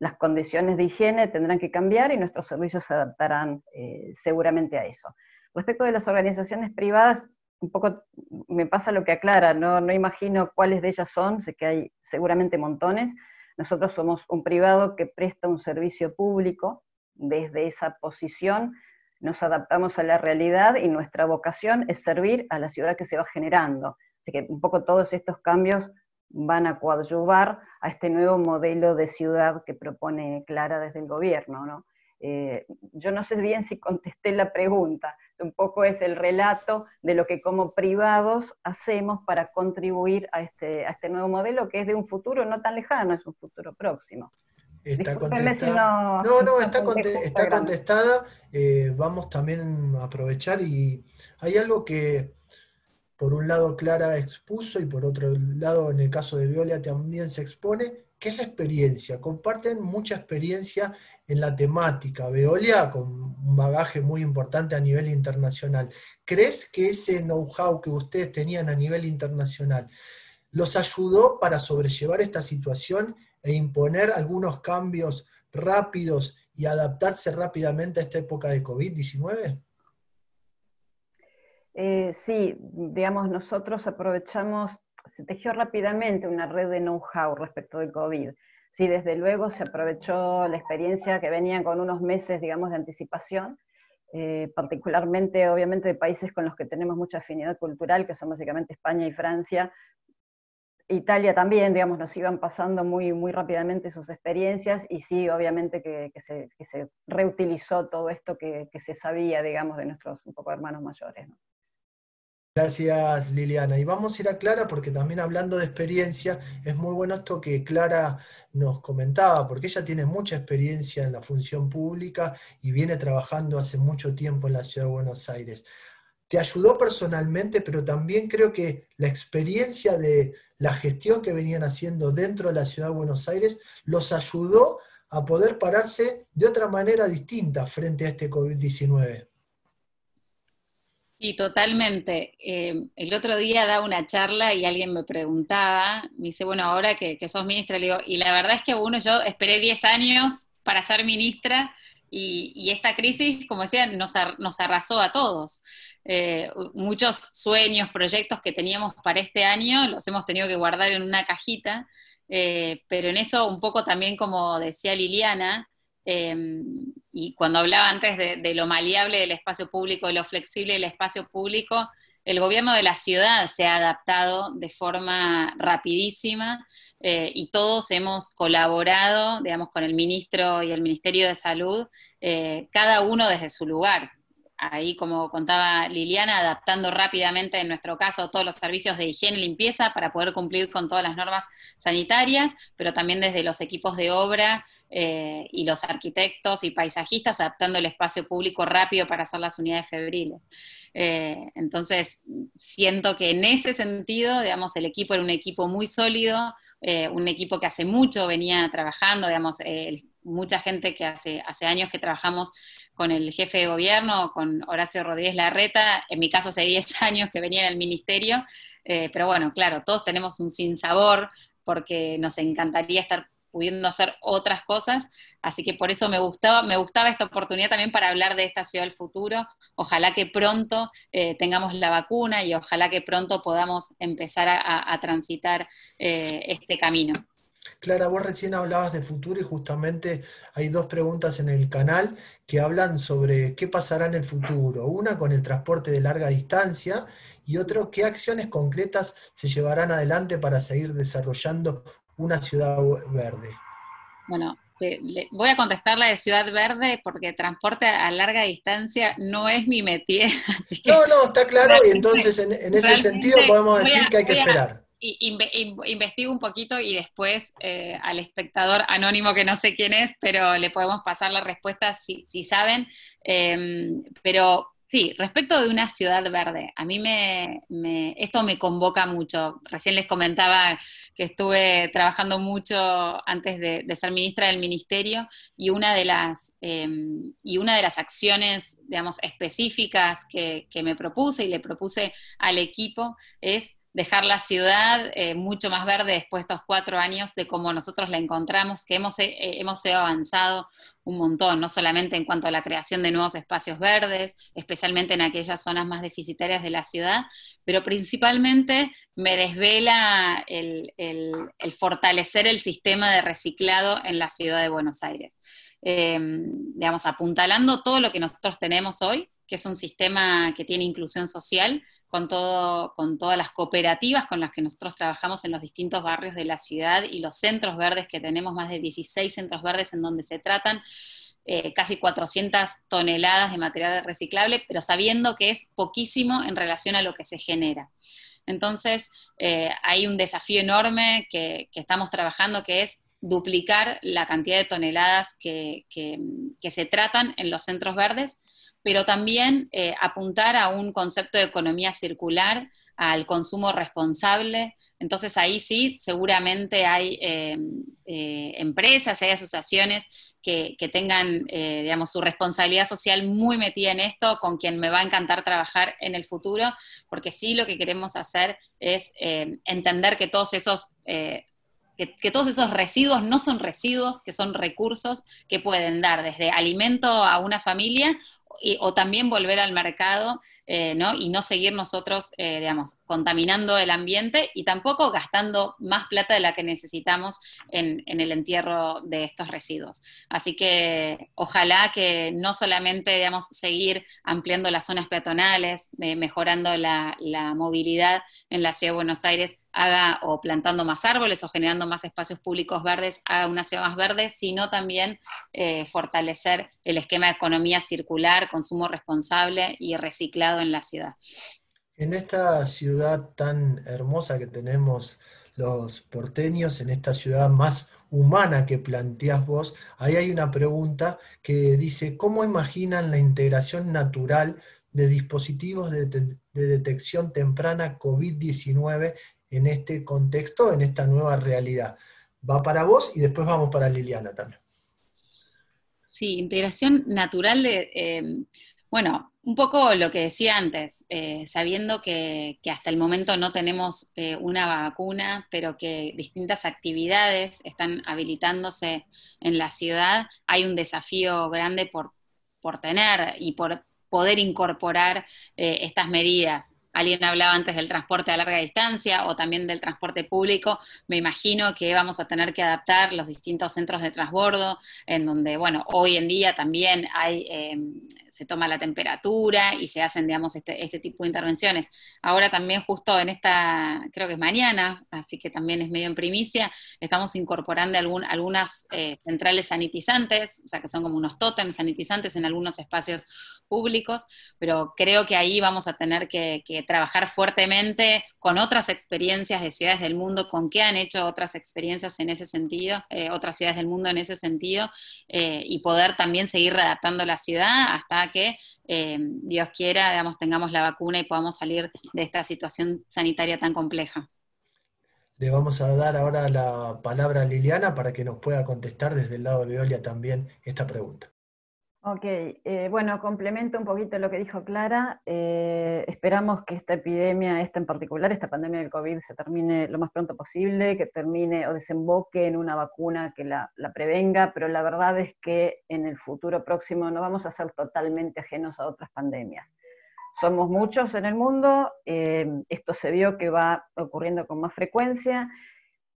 las condiciones de higiene tendrán que cambiar y nuestros servicios se adaptarán eh, seguramente a eso. Respecto de las organizaciones privadas, un poco me pasa lo que aclara, no imagino cuáles de ellas son, sé que hay seguramente montones. Nosotros somos un privado que presta un servicio público desde esa posición, nos adaptamos a la realidad y nuestra vocación es servir a la ciudad que se va generando. Así que un poco todos estos cambios van a coadyuvar a este nuevo modelo de ciudad que propone Clara desde el gobierno. ¿no? Eh, yo no sé bien si contesté la pregunta, un poco es el relato de lo que como privados hacemos para contribuir a este, este nuevo modelo que es de un futuro no tan lejano, es un futuro próximo. Está contestada. no, no, está, contestada. Eh, vamos también a aprovechar y hay algo que por un lado Clara expuso y por otro lado en el caso de Veolia también se expone, que es la experiencia. Comparten mucha experiencia en la temática. Veolia con un bagaje muy importante a nivel internacional. ¿Crees que ese know-how que ustedes tenían a nivel internacional los ayudó para sobrellevar esta situación e imponer algunos cambios rápidos y adaptarse rápidamente a esta época de COVID-19? Eh, sí, digamos, nosotros aprovechamos, se tejió rápidamente una red de know-how respecto del COVID. Sí, desde luego se aprovechó la experiencia que venían con unos meses, digamos, de anticipación, eh, particularmente, obviamente, de países con los que tenemos mucha afinidad cultural, que son básicamente España y Francia. Italia también, digamos, nos iban pasando muy, muy rápidamente sus experiencias y sí, obviamente que, se, reutilizó todo esto que, se sabía, digamos, de nuestros un poco hermanos mayores. Gracias, Liliana. Y vamos a ir a Clara porque también hablando de experiencia, es muy bueno esto que Clara nos comentaba, porque ella tiene mucha experiencia en la función pública y viene trabajando hace mucho tiempo en la Ciudad de Buenos Aires. Te ayudó personalmente, pero también creo que la experiencia de la gestión que venían haciendo dentro de la Ciudad de Buenos Aires los ayudó a poder pararse de otra manera distinta frente a este COVID-19. Sí, totalmente. Eh, el otro día daba una charla y alguien me preguntaba, me dice, bueno, ahora que, que sos ministra, le digo, y la verdad es que uno, yo esperé 10 años para ser ministra y, esta crisis, como decía, nos, nos arrasó a todos. Eh, muchos sueños, proyectos que teníamos para este año los hemos tenido que guardar en una cajita, eh, pero en eso un poco también, como decía Liliana, Em, y cuando hablaba antes de, lo maleable del espacio público, de lo flexible del espacio público, el gobierno de la ciudad se ha adaptado de forma rapidísima eh, y todos hemos colaborado, digamos, con el ministro y el Ministerio de Salud, eh, cada uno desde su lugar. Ahí, como contaba Liliana, adaptando rápidamente, en nuestro caso, todos los servicios de higiene y limpieza para poder cumplir con todas las normas sanitarias, pero también desde los equipos de obra eh, y los arquitectos y paisajistas adaptando el espacio público rápido para hacer las unidades febriles. Eh, entonces, siento que en ese sentido, digamos, el equipo era un equipo muy sólido, eh, un equipo que hace mucho venía trabajando, digamos, mucha gente que hace, hace años que trabajamos con el jefe de gobierno, con Horacio Rodríguez Larreta, en mi caso hace 10 años que venía en el ministerio, pero bueno, claro, todos tenemos un sinsabor porque nos encantaría estar pudiendo hacer otras cosas, así que por eso me gustaba, me gustaba esta oportunidad también para hablar de esta ciudad del futuro, ojalá que pronto eh, tengamos la vacuna y ojalá que pronto podamos empezar a, transitar eh, este camino. Clara, vos recién hablabas de futuro y justamente hay dos preguntas en el canal que hablan sobre qué pasará en el futuro. Una con el transporte de larga distancia y otro qué acciones concretas se llevarán adelante para seguir desarrollando una ciudad verde? Bueno, voy a contestar la de Ciudad Verde porque transporte a larga distancia no es mi métier. no, no, está claro y entonces en, ese sentido podemos decir que hay que esperar. investigo un poquito y después eh, al espectador anónimo que no sé quién es, pero le podemos pasar la respuesta si, si saben. Em, pero Sí, respecto de una ciudad verde, a mí me, esto me convoca mucho. Recién les comentaba que estuve trabajando mucho antes de, ser ministra del ministerio y una de las, em, y una de las acciones, digamos, específicas que me propuse y le propuse al equipo es dejar la ciudad eh, mucho más verde después de estos cuatro años de cómo nosotros la encontramos, que hemos, eh, eh, avanzado un montón, no solamente en cuanto a la creación de nuevos espacios verdes, especialmente en aquellas zonas más deficitarias de la ciudad, pero principalmente me desvela el, fortalecer el sistema de reciclado en la ciudad de Buenos Aires. Em, digamos, apuntalando todo lo que nosotros tenemos hoy, que es un sistema que tiene inclusión social, con, todo, con todas las cooperativas con las que nosotros trabajamos en los distintos barrios de la ciudad y los centros verdes que tenemos, más de 16 centros verdes en donde se tratan eh, casi 400 toneladas de material reciclable, pero sabiendo que es poquísimo en relación a lo que se genera. Entonces, eh, hay un desafío enorme que, estamos trabajando, que es duplicar la cantidad de toneladas que se tratan en los centros verdes pero también eh, apuntar a un concepto de economía circular, al consumo responsable. Entonces ahí sí, seguramente hay em, eh, empresas, hay asociaciones que, tengan, eh, digamos, su responsabilidad social muy metida en esto, con quien me va a encantar trabajar en el futuro, porque sí lo que queremos hacer es em, entender que todos esos... que, todos esos residuos no son residuos, que son recursos que pueden dar desde alimento a una familia y, o también volver al mercado eh, ¿no? Y no seguir nosotros, eh, digamos, contaminando el ambiente y tampoco gastando más plata de la que necesitamos en, el entierro de estos residuos. Así que ojalá que no solamente, digamos, seguir ampliando las zonas peatonales, eh, mejorando la, movilidad en la Ciudad de Buenos Aires, haga o plantando más árboles o generando más espacios públicos verdes, haga una ciudad más verde, sino también fortalecer el esquema de economía circular, consumo responsable y reciclado en la ciudad. En esta ciudad tan hermosa que tenemos los porteños, en esta ciudad más humana que planteas vos, ahí hay una pregunta que dice, ¿cómo imaginan la integración natural de dispositivos de, detección temprana COVID-19 en este contexto, en esta nueva realidad? Va para vos y después vamos para Liliana también. Sí, integración natural de, eh, bueno, un poco lo que decía antes, eh, sabiendo que, hasta el momento no tenemos eh, una vacuna, pero que distintas actividades están habilitándose en la ciudad, hay un desafío grande por, por tener y por poder incorporar eh, estas medidas. Alguien hablaba antes del transporte a larga distancia o también del transporte público. Me imagino que vamos a tener que adaptar los distintos centros de transbordo, en donde, bueno, hoy en día también hay em, se toma la temperatura y se hacen, digamos, este, este, tipo de intervenciones. Ahora también justo en esta, creo que es mañana, así que también es medio en primicia, estamos incorporando algunas eh, centrales sanitizantes, o sea, que son como unos tótems sanitizantes en algunos espacios públicos, pero creo que ahí vamos a tener que, trabajar fuertemente con otras experiencias de ciudades del mundo, con qué han hecho otras experiencias en ese sentido, eh, otras ciudades del mundo en ese sentido, eh, y poder también seguir readaptando la ciudad hasta que eh, Dios quiera, digamos, tengamos la vacuna y podamos salir de esta situación sanitaria tan compleja. Le vamos a dar ahora la palabra a Liliana para que nos pueda contestar desde el lado de Veolia también esta pregunta. Ok, eh, bueno, complemento un poquito lo que dijo Clara. Eh, esperamos que esta epidemia, esta en particular, esta pandemia del COVID, se termine lo más pronto posible, que termine o desemboque en una vacuna que la, prevenga, pero la verdad es que en el futuro próximo no vamos a ser totalmente ajenos a otras pandemias. Somos muchos en el mundo, eh, esto se vio que va ocurriendo con más frecuencia,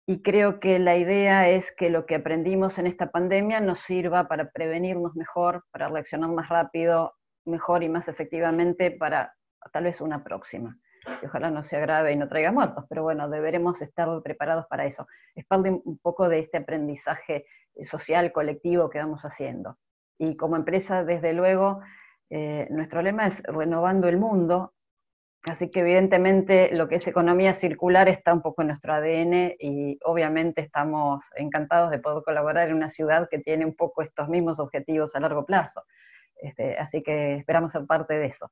y creo que la idea es que lo que aprendimos en esta pandemia nos sirva para prevenirnos mejor, para reaccionar más rápido, mejor y más efectivamente para tal vez una próxima. Y ojalá no se agrave y no traiga muertos, pero bueno, deberemos estar preparados para eso. Espalde un poco de este aprendizaje social, colectivo que vamos haciendo. Y como empresa, desde luego, eh, nuestro lema es renovando el mundo Así que evidentemente lo que es economía circular está un poco en nuestro ADN y obviamente estamos encantados de poder colaborar en una ciudad que tiene un poco estos mismos objetivos a largo plazo. Este, así que esperamos ser parte de eso.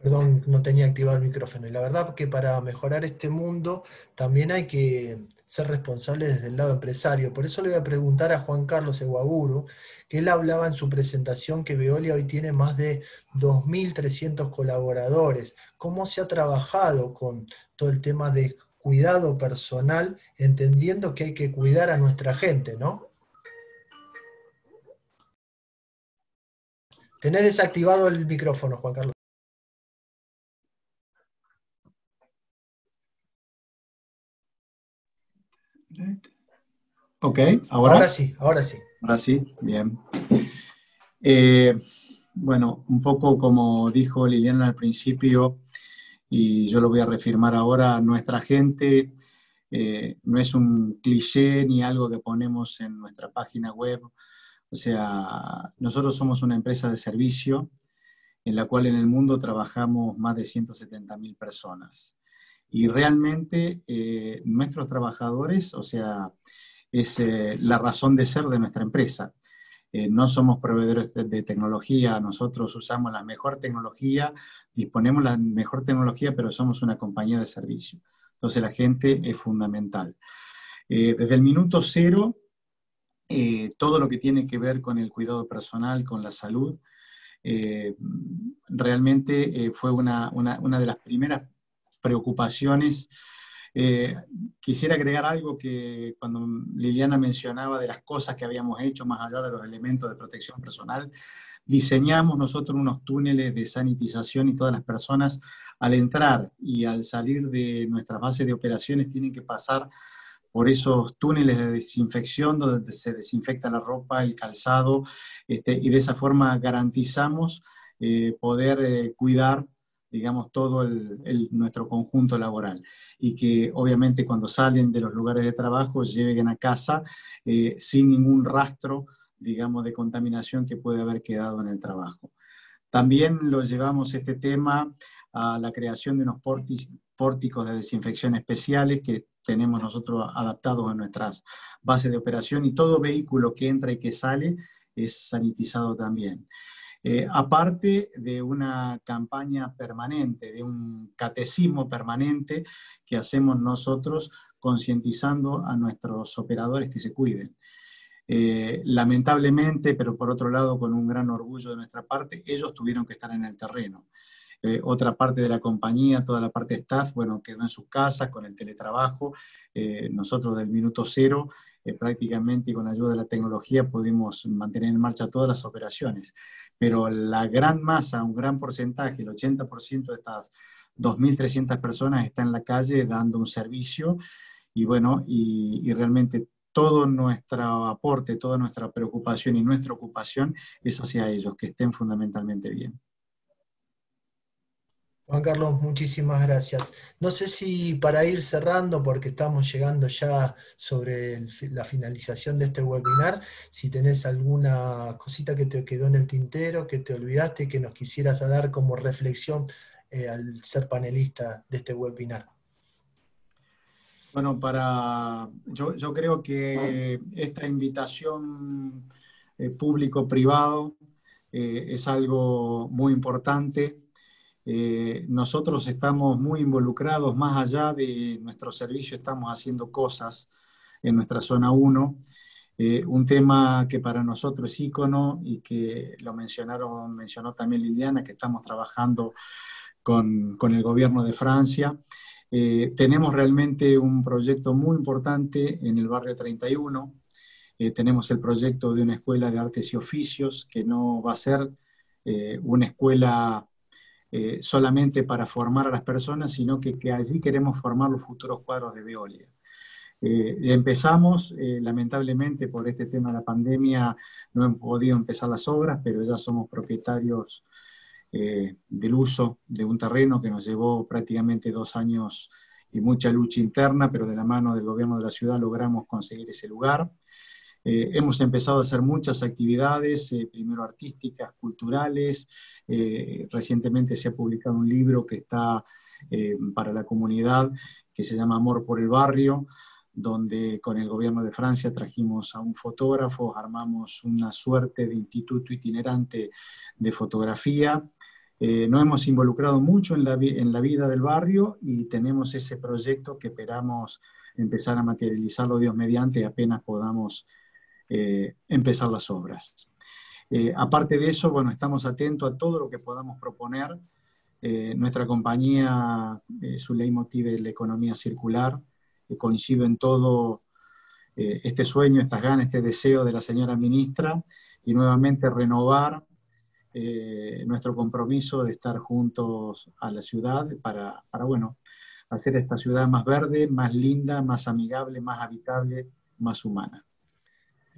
Perdón, no tenía activado el micrófono. Y la verdad que para mejorar este mundo también hay que ser responsable desde el lado empresario. Por eso le voy a preguntar a Juan Carlos Eguaburu, que él hablaba en su presentación que Veolia hoy tiene más de 2.300 colaboradores. ¿Cómo se ha trabajado con todo el tema de cuidado personal, entendiendo que hay que cuidar a nuestra gente, ¿no? Tenés desactivado el micrófono, Juan Carlos. Ok, ¿ahora? sí, ahora sí. Ahora sí, bien. Eh, bueno, un poco como dijo Liliana al principio, y yo lo voy a reafirmar ahora, nuestra gente eh, no es un cliché ni algo que ponemos en nuestra página web. O sea, nosotros somos una empresa de servicio en la cual en el mundo trabajamos más de 170.000 personas y realmente eh, nuestros trabajadores, o sea, es eh, la razón de ser de nuestra empresa. Eh, no somos proveedores de, tecnología, nosotros usamos la mejor tecnología, disponemos la mejor tecnología, pero somos una compañía de servicio. Entonces la gente es fundamental. desde el minuto cero, todo lo que tiene que ver con el cuidado personal, con la salud, realmente fue una, una, una de las primeras preocupaciones. Eh, quisiera agregar algo que cuando Liliana mencionaba de las cosas que habíamos hecho más allá de los elementos de protección personal, diseñamos nosotros unos túneles de sanitización y todas las personas al entrar y al salir de nuestras bases de operaciones tienen que pasar por esos túneles de desinfección donde se desinfecta la ropa, el calzado, este, y de esa forma garantizamos eh, poder eh, cuidar digamos, todo nuestro conjunto laboral. Y que obviamente cuando salen de los lugares de trabajo lleguen a casa eh, sin ningún rastro, digamos, de contaminación que puede haber quedado en el trabajo. También lo llevamos este tema a la creación de unos pórticos de desinfección especiales que tenemos nosotros adaptados a nuestras bases de operación y todo vehículo que entra y que sale es sanitizado también. Eh, aparte de una campaña permanente, de un catecismo permanente que hacemos nosotros concientizando a nuestros operadores que se cuiden. Eh, lamentablemente, pero por otro lado con un gran orgullo de nuestra parte, ellos tuvieron que estar en el terreno. Eh, otra parte de la compañía, toda la parte staff, bueno, quedó en sus casas con el teletrabajo. Eh, nosotros del minuto cero, eh, prácticamente con ayuda de la tecnología, pudimos mantener en marcha todas las operaciones. Pero la gran masa, un gran porcentaje, el 80% de estas 2.300 personas está en la calle dando un servicio y bueno, y realmente todo nuestro aporte, toda nuestra preocupación y nuestra ocupación es hacia ellos, que estén fundamentalmente bien. Juan Carlos, muchísimas gracias. No sé si para ir cerrando, porque estamos llegando ya sobre la finalización de este webinar, si tenés alguna cosita que te quedó en el tintero, que te olvidaste, y que nos quisieras dar como reflexión eh, al ser panelista de este webinar. Bueno, para yo, creo que esta invitación eh, público-privado eh, es algo muy importante. Eh, nosotros estamos muy involucrados, más allá de nuestro servicio, estamos haciendo cosas en nuestra zona 1. Eh, un tema que para nosotros es ícono y que lo mencionaron, mencionó también Liliana, que estamos trabajando con, el gobierno de Francia. Eh, tenemos realmente un proyecto muy importante en el barrio 31. tenemos el proyecto de una escuela de artes y oficios que no va a ser una escuela eh, solamente para formar a las personas, sino que, allí queremos formar los futuros cuadros de Veolia. Eh, empezamos, eh, lamentablemente por este tema de la pandemia no hemos podido empezar las obras, pero ya somos propietarios del uso de un terreno que nos llevó prácticamente dos años y mucha lucha interna, pero de la mano del gobierno de la ciudad logramos conseguir ese lugar. Eh, hemos empezado a hacer muchas actividades, eh, primero artísticas, culturales. Eh, recientemente se ha publicado un libro que está para la comunidad, que se llama Amor por el Barrio, donde con el gobierno de Francia trajimos a un fotógrafo, armamos una suerte de instituto itinerante de fotografía. nos hemos involucrado mucho en la, en la vida del barrio y tenemos ese proyecto que esperamos empezar a materializarlo Dios mediante apenas podamos eh, empezar las obras. Eh, aparte de eso, bueno, estamos atentos a todo lo que podamos proponer. Eh, nuestra compañía, su leitmotiv es la economía circular, coincido en todo este sueño, estas ganas, este deseo de la señora ministra, y nuevamente renovar nuestro compromiso de estar juntos a la ciudad para, para, bueno, hacer esta ciudad más verde, más linda, más amigable, más habitable, más humana.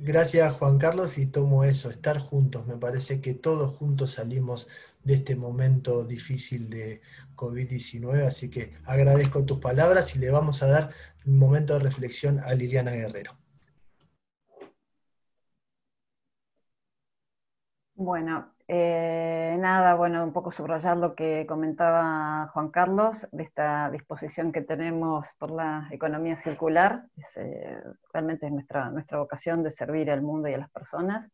Gracias Juan Carlos y tomo eso, estar juntos. Me parece que todos juntos salimos de este momento difícil de COVID-19, así que agradezco tus palabras y le vamos a dar un momento de reflexión a Liliana Guerrero. Bueno, eh, nada, bueno, un poco subrayar lo que comentaba Juan Carlos de esta disposición que tenemos por la economía circular. Eh, realmente es nuestra, vocación de servir al mundo y a las personas.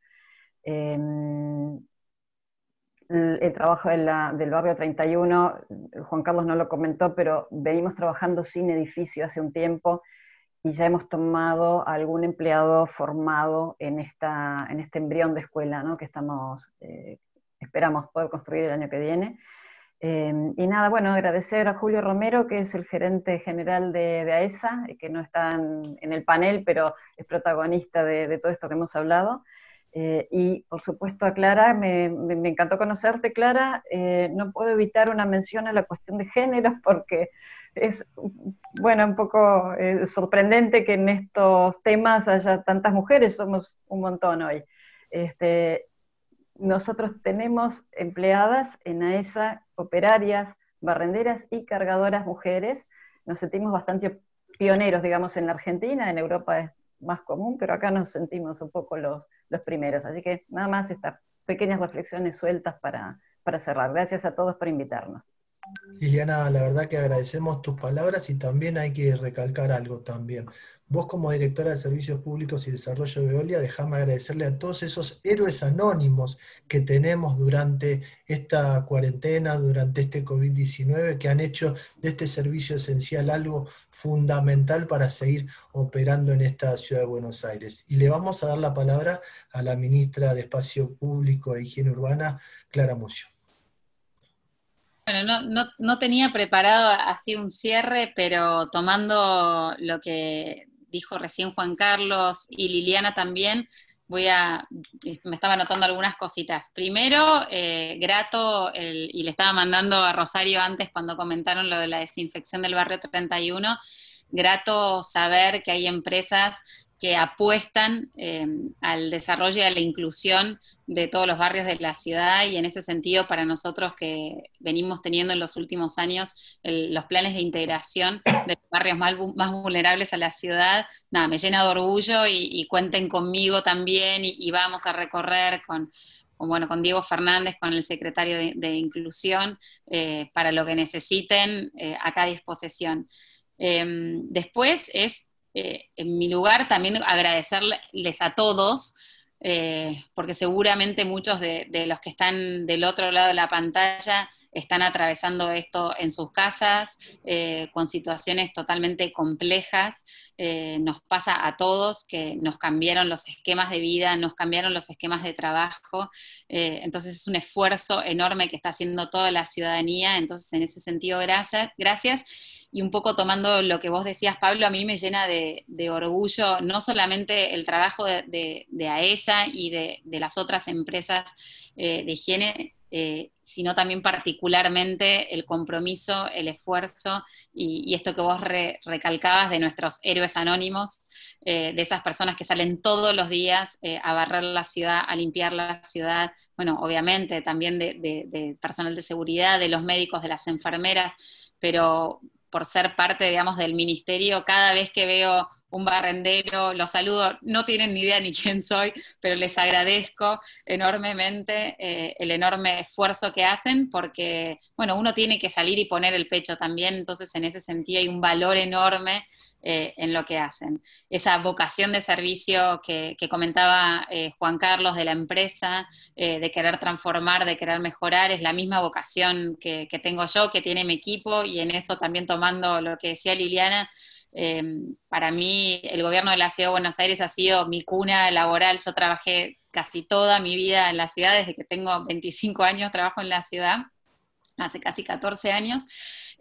Em, el, trabajo del barrio 31, Juan Carlos no lo comentó, pero venimos trabajando sin edificio hace un tiempo y ya hemos tomado a algún empleado formado en, esta, en este embrión de escuela ¿no? que estamos, eh, esperamos poder construir el año que viene. Em, y nada, bueno, agradecer a Julio Romero, que es el gerente general de, de AESA, e eh, que no está en, el panel, pero es protagonista de, todo esto que hemos hablado. Eh, y por supuesto a Clara, me, encantó conocerte, Clara. no puedo evitar una mención a la cuestión de género, porque es, bueno, un poco eh, sorprendente que en estos temas haya tantas mujeres, somos un montón hoy. Este, nosotros tenemos empleadas en AESA, e operarias, barrenderas y cargadoras mujeres. Nos sentimos bastante pioneros, digamos, en la Argentina, en Europa es más común, pero acá nos sentimos un poco los, primeros. Así que nada más estas pequeñas reflexiones sueltas para cerrar. Gracias a todos por invitarnos. Liliana, la verdad que agradecemos tus palabras y también hay que recalcar algo también. Vos como directora de Servicios Públicos y Desarrollo de Veolia, déjame agradecerle a todos esos héroes anónimos que tenemos durante esta cuarentena, durante este COVID-19, que han hecho de este servicio esencial algo fundamental para seguir operando en esta ciudad de Buenos Aires. Y le vamos a dar la palabra a la ministra de Espacio Público e Higiene Urbana, Clara Mucio. Bueno, no, no, no, tenía preparado así un cierre, pero tomando lo que dijo recién Juan Carlos y Liliana también, voy a, eh, me estaba anotando algunas cositas. Primero, eh, grato, y le estaba mandando a Rosario antes cuando comentaron lo de la desinfección del barrio 31, grato saber que hay empresas que apuestan eh, al desarrollo y a la inclusión de todos los barrios de la ciudad y en ese sentido para nosotros que venimos teniendo en los últimos años los planes de integración de los barrios más, vulnerables a la ciudad, nada, me llena de orgullo y, cuenten conmigo también y, vamos a recorrer con... bueno, con Diego Fernández, con el secretario de, Inclusión, eh, para lo que necesiten, eh, acá a disposición. Em, después es eh, en mi lugar también agradecerles a todos, eh, porque seguramente muchos de, los que están del otro lado de la pantalla están atravesando esto en sus casas, eh, con situaciones totalmente complejas. Eh, nos pasa a todos que nos cambiaron los esquemas de vida, nos cambiaron los esquemas de trabajo. Eh, entonces es un esfuerzo enorme que está haciendo toda la ciudadanía. Entonces, en ese sentido, gracias. gracias. Y un poco tomando lo que vos decías, Pablo, a mí me llena de, orgullo no solamente el trabajo de AESA e y de las otras empresas de higiene, eh, sino también particularmente el compromiso, el esfuerzo y, esto que vos recalcabas de nuestros héroes anónimos, eh, de esas personas que salen todos los días eh, a barrer la ciudad, a limpiar la ciudad, bueno, obviamente también de, de personal de seguridad, de los médicos, de las enfermeras, pero por ser parte, digamos, del ministerio, cada vez que veo un barrendero, los saludo, no tienen ni idea ni quién soy, pero les agradezco enormemente eh, el enorme esfuerzo que hacen porque, bueno, uno tiene que salir y poner el pecho también, entonces en ese sentido hay un valor enorme eh, en lo que hacen. Esa vocación de servicio que, comentaba eh, Juan Carlos de la empresa, de querer transformar, de querer mejorar, es la misma vocación que, que, tengo yo, que tiene mi equipo, y en eso también tomando lo que decía Liliana, Em, para mí, el gobierno de la Ciudad de Buenos Aires ha sido mi cuna laboral. Yo trabajé casi toda mi vida en la ciudad, desde que tengo 25 años trabajo en la ciudad, hace casi 14 años.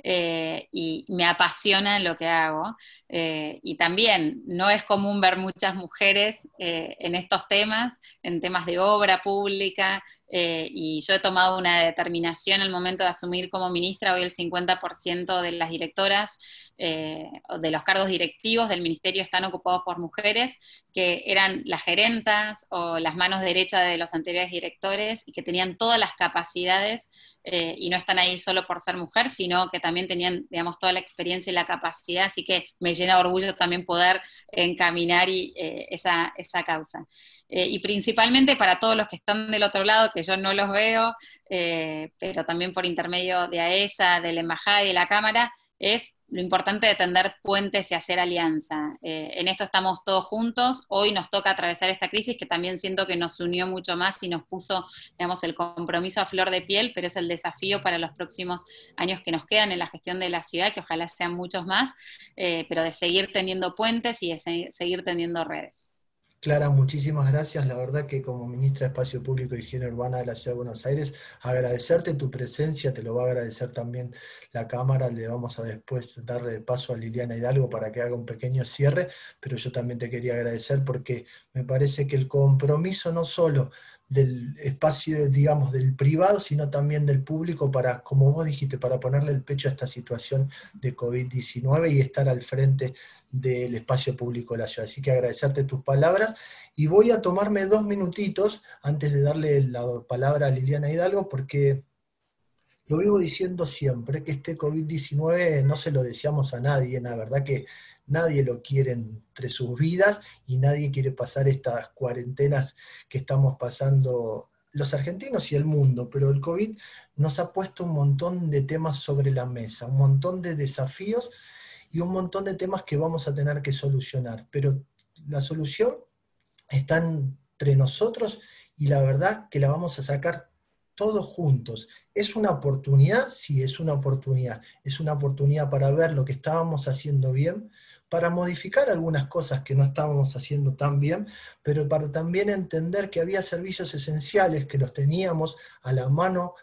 Eh, y me apasiona lo que hago. Eh, y también no es común ver muchas mujeres eh, en estos temas, en temas de obra pública, eh, y yo he tomado una determinación al momento de asumir como ministra, hoy el 50% de las directoras eh, de los cargos directivos del ministerio están ocupados por mujeres, que eran las gerentas o las manos derechas de los anteriores directores y que tenían todas las capacidades eh, y no están ahí solo por ser mujer, sino que también tenían, digamos, toda la experiencia y la capacidad, así que me llena de orgullo también poder encaminar eh, esa, esa causa. Eh, y principalmente para todos los que están del otro lado, que yo no los veo, eh, pero también por intermedio de AESA, e de la Embajada y de la Cámara, es lo importante de tender puentes y hacer alianza. Eh, en esto estamos todos juntos, hoy nos toca atravesar esta crisis que también siento que nos unió mucho más y nos puso, digamos, el compromiso a flor de piel, pero es el desafío para los próximos años que nos quedan en la gestión de la ciudad, que ojalá sean muchos más, pero de seguir teniendo puentes y de seguir teniendo redes. Clara, muchísimas gracias. La verdad que como ministra de Espacio Público y e Higiene Urbana de la Ciudad de Buenos Aires, agradecerte tu presencia, te lo va a agradecer también la Cámara, le vamos a después darle paso a Liliana Hidalgo para que haga un pequeño cierre, pero yo también te quería agradecer porque me parece que el compromiso no solo del espacio, digamos, del privado, sino también del público para, como vos dijiste, para ponerle el pecho a esta situación de COVID-19 y estar al frente del espacio público de la ciudad. Así que agradecerte tus palabras y voy a tomarme dos minutitos antes de darle la palabra a Liliana Hidalgo porque lo vivo diciendo siempre que este COVID-19 no se lo deseamos a nadie, la verdad que nadie lo quiere entre sus vidas y nadie quiere pasar estas cuarentenas que estamos pasando los argentinos y el mundo, pero el COVID nos ha puesto un montón de temas sobre la mesa, un montón de desafíos y un montón de temas que vamos a tener que solucionar. Pero la solución está entre nosotros y la verdad que la vamos a sacar todos juntos. ¿Es una oportunidad? Sí, es una oportunidad. Es una oportunidad para ver lo que estábamos haciendo bien, para modificar algunas cosas que no estábamos haciendo tan bien, pero para también entender que había servicios esenciales que los teníamos a la mano,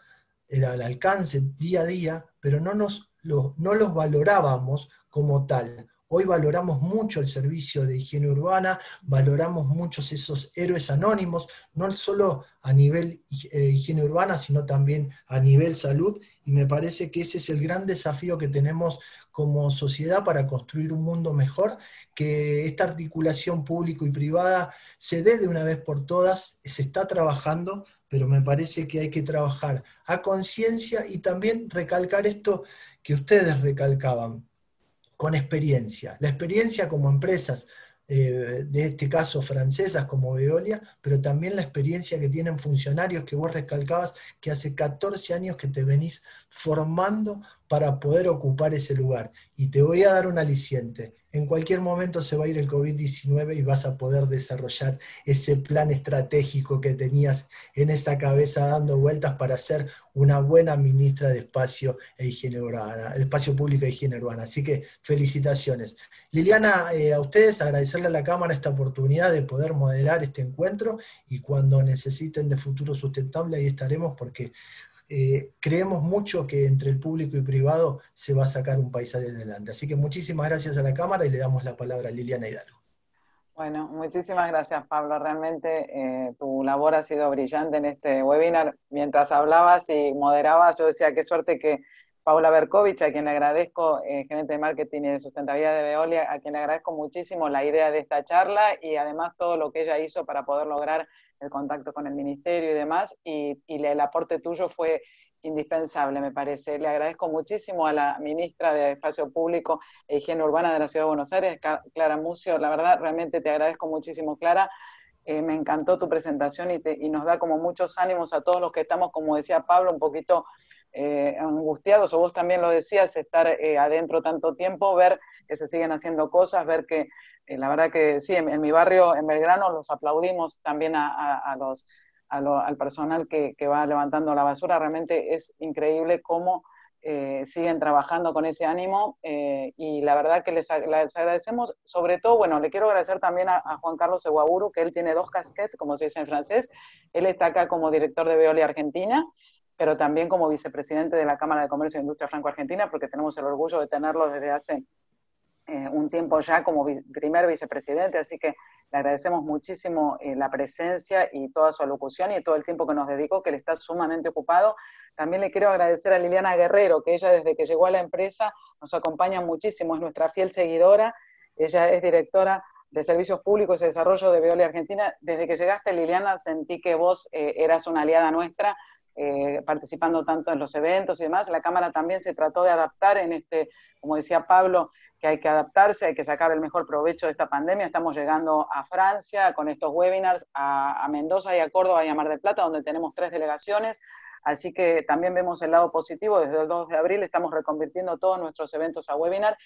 al alcance día a día, pero no, nos, no los valorábamos como tal. Hoy valoramos mucho el servicio de higiene urbana, valoramos muchos esos héroes anónimos, no solo a nivel de eh, higiene urbana, sino también a nivel salud. Y me parece que ese es el gran desafío que tenemos como sociedad para construir un mundo mejor, que esta articulación público y privada se dé de una vez por todas, se está trabajando, pero me parece que hay que trabajar a conciencia y también recalcar esto que ustedes recalcaban, con experiencia. La experiencia como empresas, eh, de este caso francesas como Veolia, pero también la experiencia que tienen funcionarios que vos recalcabas que hace 14 años que te venís formando para poder ocupar ese lugar. Y te voy a dar un aliciente. En cualquier momento se va a ir el COVID-19 y vas a poder desarrollar ese plan estratégico que tenías en esa cabeza dando vueltas para ser una buena ministra de espacio e higiene urbana, espacio público e higiene urbana. Así que felicitaciones. Liliana, eh, a ustedes agradecerle a la Cámara esta oportunidad de poder moderar este encuentro y cuando necesiten de futuro sustentable ahí estaremos porque eh, creemos mucho que entre el público y privado se va a sacar un paisaje adelante. Así que muchísimas gracias a la Cámara y le damos la palabra a Liliana Hidalgo. Bueno, muchísimas gracias Pablo. Realmente eh, tu labor ha sido brillante en este webinar. Mientras hablabas y moderabas, yo decía qué suerte que Paula Berkovich, a quien le agradezco, eh, gerente de marketing y de sustentabilidad de Veolia, a quien le agradezco muchísimo la idea de esta charla y además todo lo que ella hizo para poder lograr contacto con el ministerio y demás, y, el aporte tuyo fue indispensable, me parece. Le agradezco muchísimo a la ministra de Espacio Público e Higiene Urbana de la Ciudad de Buenos Aires, Clara Mucio. La verdad, realmente te agradezco muchísimo, Clara. Eh, me encantó tu presentación y, y, nos da como muchos ánimos a todos los que estamos, como decía Pablo, un poquito eh, angustiados, o vos también lo decías, estar eh, adentro tanto tiempo, ver que se siguen haciendo cosas, ver que, eh, la verdad que sí, en, mi barrio, en Belgrano, los aplaudimos también a, los, al personal que, va levantando la basura, realmente es increíble cómo siguen trabajando con ese ánimo y la verdad que les, agradecemos, sobre todo, bueno, le quiero agradecer también a, Juan Carlos Eguaburu, que él tiene dos casquetes, como se dice en francés, él está acá como director de Veolia Argentina pero también como vicepresidente de la Cámara de Comercio e Industria Franco-Argentina, porque tenemos el orgullo de tenerlo desde hace eh, un tiempo ya como primer vicepresidente, así que le agradecemos muchísimo eh, la presencia y toda su alocución y todo el tiempo que nos dedicó, que le está sumamente ocupado. También le quiero agradecer a Liliana Guerrero, que ella desde que llegó a la empresa nos acompaña muchísimo, es nuestra fiel seguidora, ella es directora de Servicios Públicos y Desarrollo de Veolia Argentina. Desde que llegaste, Liliana, sentí que vos eh, eras una aliada nuestra, eh, participando tanto en los eventos y demás. La Cámara también se trató de adaptar en este, como decía Pablo, que hay que adaptarse, hay que sacar el mejor provecho de esta pandemia. Estamos llegando a Francia con estos webinars, a, Mendoza y a Córdoba y a Mar del Plata, donde tenemos tres delegaciones. Así que también vemos el lado positivo. Desde el 2 de abril estamos reconvirtiendo todos nuestros eventos a webinar.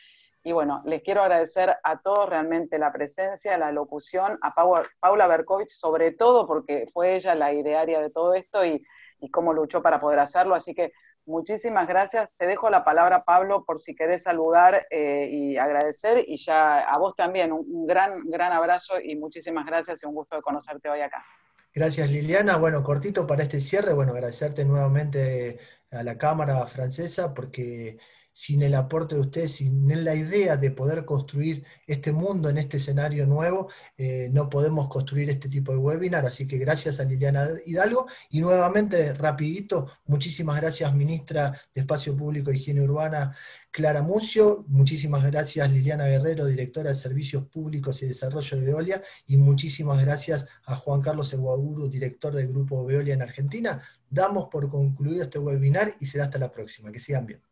Y bueno, les quiero agradecer a todos realmente la presencia, la locución, a Paula Berkovich sobre todo porque fue ella la idearia de todo esto y y cómo luchó para poder hacerlo. Así que muchísimas gracias. Te dejo la palabra, Pablo, por si querés saludar eh, y agradecer. Y ya a vos también, un, gran, gran abrazo y muchísimas gracias y un gusto de conocerte hoy acá. Gracias Liliana. Bueno, cortito para este cierre, bueno, agradecerte nuevamente a la Cámara Francesa porque sin el aporte de ustedes, sin la idea de poder construir este mundo en este escenario nuevo, eh, no podemos construir este tipo de webinar. Así que gracias a Liliana Hidalgo. Y nuevamente, rapidito, muchísimas gracias, ministra de Espacio Público e Higiene Urbana, Clara Mucio. Muchísimas gracias, Liliana Guerrero, directora de Servicios Públicos y Desarrollo de Veolia. Y muchísimas gracias a Juan Carlos Eguaguru, director del Grupo Veolia en Argentina. Damos por concluido este webinar y será hasta la próxima. Que sigan bien.